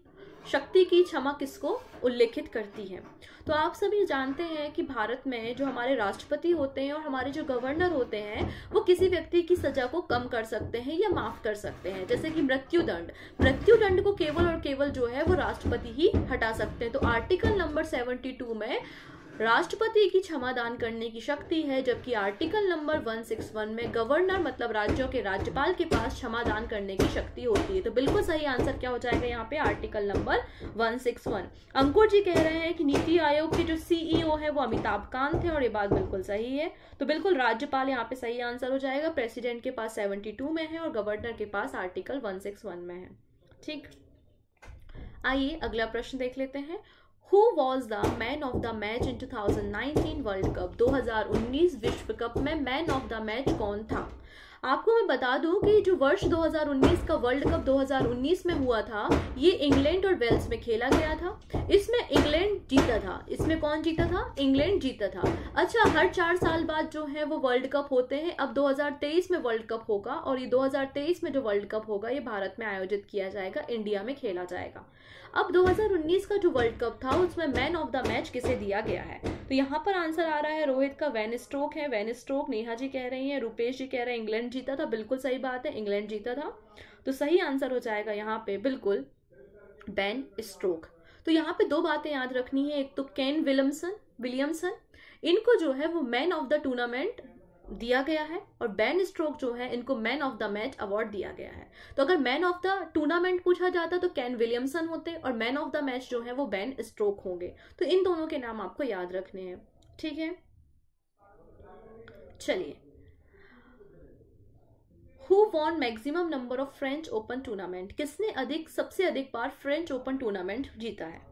शक्ति की क्षमा किसको उल्लेखित करती है तो आप सभी जानते हैं कि भारत में जो हमारे राष्ट्रपति होते हैं और हमारे जो गवर्नर होते हैं वो किसी व्यक्ति की सजा को कम कर सकते हैं या माफ कर सकते हैं जैसे कि मृत्यु दंड मृत्यु दंड को केवल और केवल जो है वो राष्ट्रपति ही हटा सकते हैं तो आर्टिकल नंबर सेवेंटी में राष्ट्रपति की क्षमा दान करने की शक्ति है जबकि आर्टिकल नंबर 161 में गवर्नर मतलब राज्यों के राज्यपाल के पास क्षमा दान करने की शक्ति होती है तो बिल्कुल सही आंसर क्या हो जाएगा यहाँ पे आर्टिकल नंबर 161 अंकुर जी कह रहे हैं कि नीति आयोग के जो सीईओ e है वो अमिताभ कांत थे और ये बात बिल्कुल सही है तो बिल्कुल राज्यपाल यहाँ पे सही आंसर हो जाएगा प्रेसिडेंट के पास सेवेंटी में है और गवर्नर के पास आर्टिकल वन में है ठीक आइए अगला प्रश्न देख लेते हैं who was the man of the match in 2019 world cup 2019 विश्व कप में मैन ऑफ द मैच कौन था आपको मैं बता दूं कि जो वर्ष 2019 का वर्ल्ड कप 2019 में हुआ था ये इंग्लैंड और वेल्स में खेला गया था इसमें इंग्लैंड जीता था इसमें कौन जीता था इंग्लैंड जीता था अच्छा हर चार साल बाद जो है वो वर्ल्ड कप होते हैं अब 2023 में वर्ल्ड कप होगा और ये 2023 में जो वर्ल्ड कप होगा ये भारत में आयोजित किया जाएगा इंडिया में खेला जाएगा अब 2019 का जो वर्ल्ड कप था उसमें मैन ऑफ द मैच किसे दिया गया है तो यहाँ पर आंसर आ रहा है रोहित का वैन स्ट्रोक है वैन स्ट्रोक नेहा जी कह रही हैं रुपेश जी कह रहे हैं इंग्लैंड जीता था बिल्कुल सही बात है इंग्लैंड जीता था तो सही आंसर हो जाएगा यहाँ पे बिल्कुल बैन स्ट्रोक तो यहाँ पे दो बातें याद रखनी है एक तो केन विलियमसन विलियमसन इनको जो है वो मैन ऑफ द टूर्नामेंट दिया गया है और बैन स्ट्रोक जो है इनको man of the match award दिया गया है तो अगर मैन ऑफ द टूर्नामेंट पूछा जाता तो कैन विलियमसन होते और मैन ऑफ द मैच जो है वो बैन स्ट्रोक होंगे तो इन दोनों के नाम आपको याद रखने हैं ठीक है चलिए who won maximum number of French Open tournament किसने अधिक सबसे अधिक बार फ्रेंच ओपन टूर्नामेंट जीता है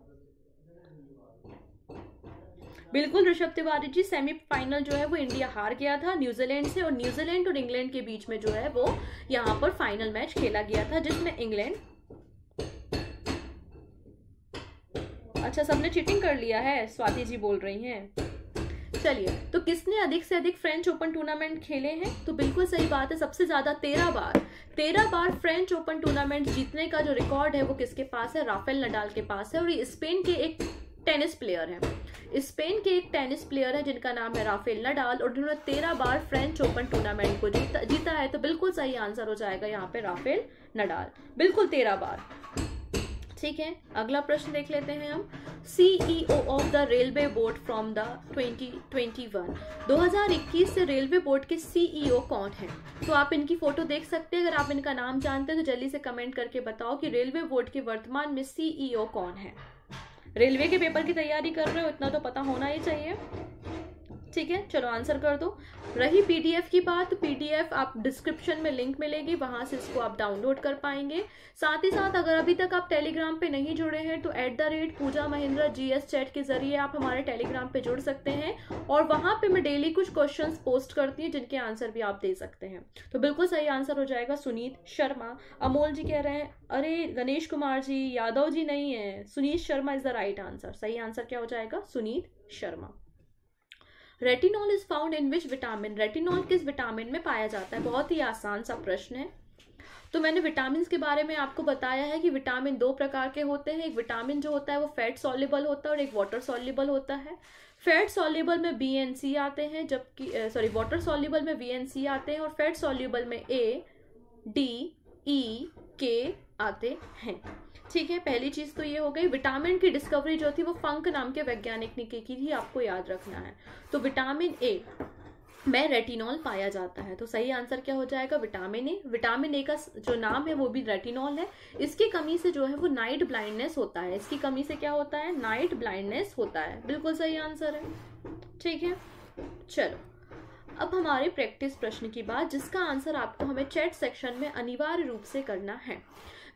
बिल्कुल ऋषभ तिवारी जी सेमीफाइनल जो है वो इंडिया हार गया था न्यूजीलैंड से और न्यूजीलैंड और इंग्लैंड के बीच में जो है वो यहाँ पर फाइनल मैच खेला गया था जिसमें इंग्लैंड अच्छा सबने चीटिंग कर लिया है स्वाति जी बोल रही हैं चलिए तो किसने अधिक से अधिक फ्रेंच ओपन टूर्नामेंट खेले हैं तो बिल्कुल सही बात है सबसे ज्यादा तेरह बार तेरह बार फ्रेंच ओपन टूर्नामेंट जीतने का जो रिकॉर्ड है वो किसके पास है राफेल नडाल के पास है और ये स्पेन के एक टेनिस प्लेयर है स्पेन के एक टेनिस प्लेयर है जिनका नाम है राफेल नडाल और जिन्होंने तेरह बार फ्रेंच ओपन टूर्नामेंट को जीता जीता है तो बिल्कुल सही आंसर हो जाएगा यहाँ पे राफेल नडाल बिल्कुल तेरह बार ठीक है अगला प्रश्न देख लेते हैं हम CEO of the railway board from the 2021 2021 से रेलवे बोर्ड के सीईओ e कौन है तो आप इनकी फोटो देख सकते हैं अगर आप इनका नाम जानते हैं तो जल्दी से कमेंट करके बताओ कि रेलवे बोर्ड के वर्तमान में सीईओ e कौन है रेलवे के पेपर की तैयारी कर रहे हो इतना तो पता होना ही चाहिए ठीक है चलो आंसर कर दो रही पीडीएफ की बात पीडीएफ आप डिस्क्रिप्शन में लिंक मिलेगी वहां से इसको आप डाउनलोड कर पाएंगे साथ ही साथ अगर अभी तक आप टेलीग्राम पे नहीं जुड़े हैं तो at the rate Pooja Mahindra GS chat के जरिए आप हमारे टेलीग्राम पे जुड़ सकते हैं और वहां पे मैं डेली कुछ क्वेश्चन पोस्ट करती हूँ जिनके आंसर भी आप दे सकते हैं तो बिल्कुल सही आंसर हो जाएगा सुनीत शर्मा अमोल जी कह रहे हैं अरे गणेश कुमार जी यादव जी नहीं है Sunit Sharma is the right answer सही आंसर क्या हो जाएगा Sunit Sharma retinol is found in which vitamin retinol किस विटामिन में पाया जाता है बहुत ही आसान सा प्रश्न है तो मैंने विटामिन के बारे में आपको बताया है कि विटामिन दो प्रकार के होते हैं एक विटामिन जो होता है वो फैट सॉल्युबल होता है और एक वाटर सॉल्युबल होता है फैट सॉल्युबल में बी एन सी आते हैं जबकि सॉरी वाटर सॉल्युबल में बी एन सी आते हैं और फैट सॉल्युबल में ए डी ई के आते हैं ठीक है पहली चीज तो ये हो गई विटामिन की डिस्कवरी जो थी वो फंक नाम के वैज्ञानिक ने की थी आपको याद रखना है तो विटामिन ए में रेटिनॉल पाया जाता है तो सही आंसर क्या हो जाएगा विटामिन ए विटामिन ए का जो नाम है वो भी रेटिनॉल है इसकी कमी से जो है वो नाइट ब्लाइंडनेस होता है इसकी कमी से क्या होता है नाइट ब्लाइंडनेस होता है बिल्कुल सही आंसर है ठीक है चलो अब हमारे प्रैक्टिस प्रश्न की बात जिसका आंसर आपको हमें चैट सेक्शन में अनिवार्य रूप से करना है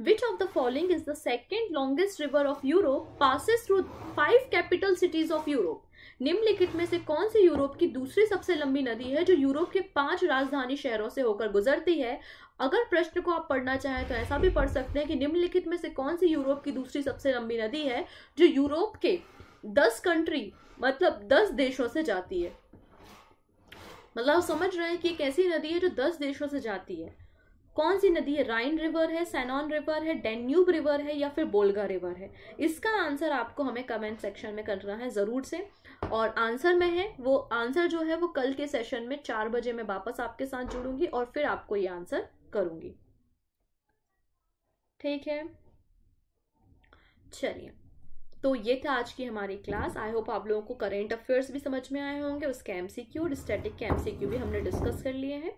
Which of the following is the second longest river of Europe passes through five capital cities of Europe? निम्नलिखित में से कौन सी यूरोप की दूसरी सबसे लंबी नदी है जो यूरोप के पांच राजधानी शहरों से होकर गुजरती है अगर प्रश्न को आप पढ़ना चाहें तो ऐसा भी पढ़ सकते हैं कि निम्नलिखित में से कौन सी यूरोप की दूसरी सबसे लंबी नदी है जो यूरोप के दस कंट्री मतलब दस देशों से जाती है मतलब आप समझ रहे हैं कि एक ऐसी नदी है जो दस देशों से जाती है कौन सी नदी है राइन रिवर है सैनॉन रिवर है डेन्यूब रिवर है या फिर बोलगा रिवर है इसका आंसर आपको हमें कमेंट सेक्शन में करना है ज़रूर से और आंसर में है वो आंसर जो है वो कल के सेशन में चार बजे मैं वापस आपके साथ जुड़ूंगी और फिर आपको ये आंसर करूंगी ठीक है चलिए तो ये था आज की हमारी क्लास आई होप आप लोगों को करेंट अफेयर्स भी समझ में आए होंगे उसके एमसीक्यू स्टैटिक के एमसीक्यू भी हमने डिस्कस कर लिए हैं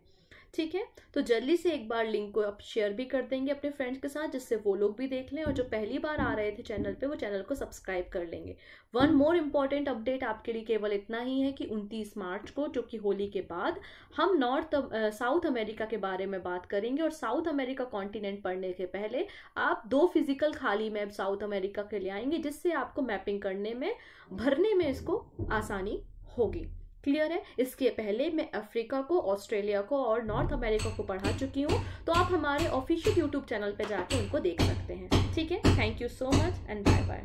ठीक है तो जल्दी से एक बार लिंक को आप शेयर भी कर देंगे अपने फ्रेंड्स के साथ जिससे वो लोग भी देख लें और जो पहली बार आ रहे थे चैनल पे वो चैनल को सब्सक्राइब कर लेंगे वन मोर इम्पॉर्टेंट अपडेट आपके लिए केवल इतना ही है कि उनतीस मार्च को जो कि होली के बाद हम नॉर्थ साउथ अमेरिका के बारे में बात करेंगे और साउथ अमेरिका कॉन्टिनेंट पढ़ने के पहले आप दो फिजिकल खाली मैप साउथ अमेरिका के लिए आएंगे जिससे आपको मैपिंग करने में भरने में इसको आसानी होगी क्लियर है इसके पहले मैं अफ्रीका को ऑस्ट्रेलिया को और नॉर्थ अमेरिका को पढ़ा चुकी हूँ तो आप हमारे ऑफिशियल यूट्यूब चैनल पर जाके उनको देख सकते हैं ठीक है thank you so much and bye bye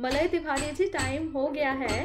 Malay Tiwari ji time हो गया है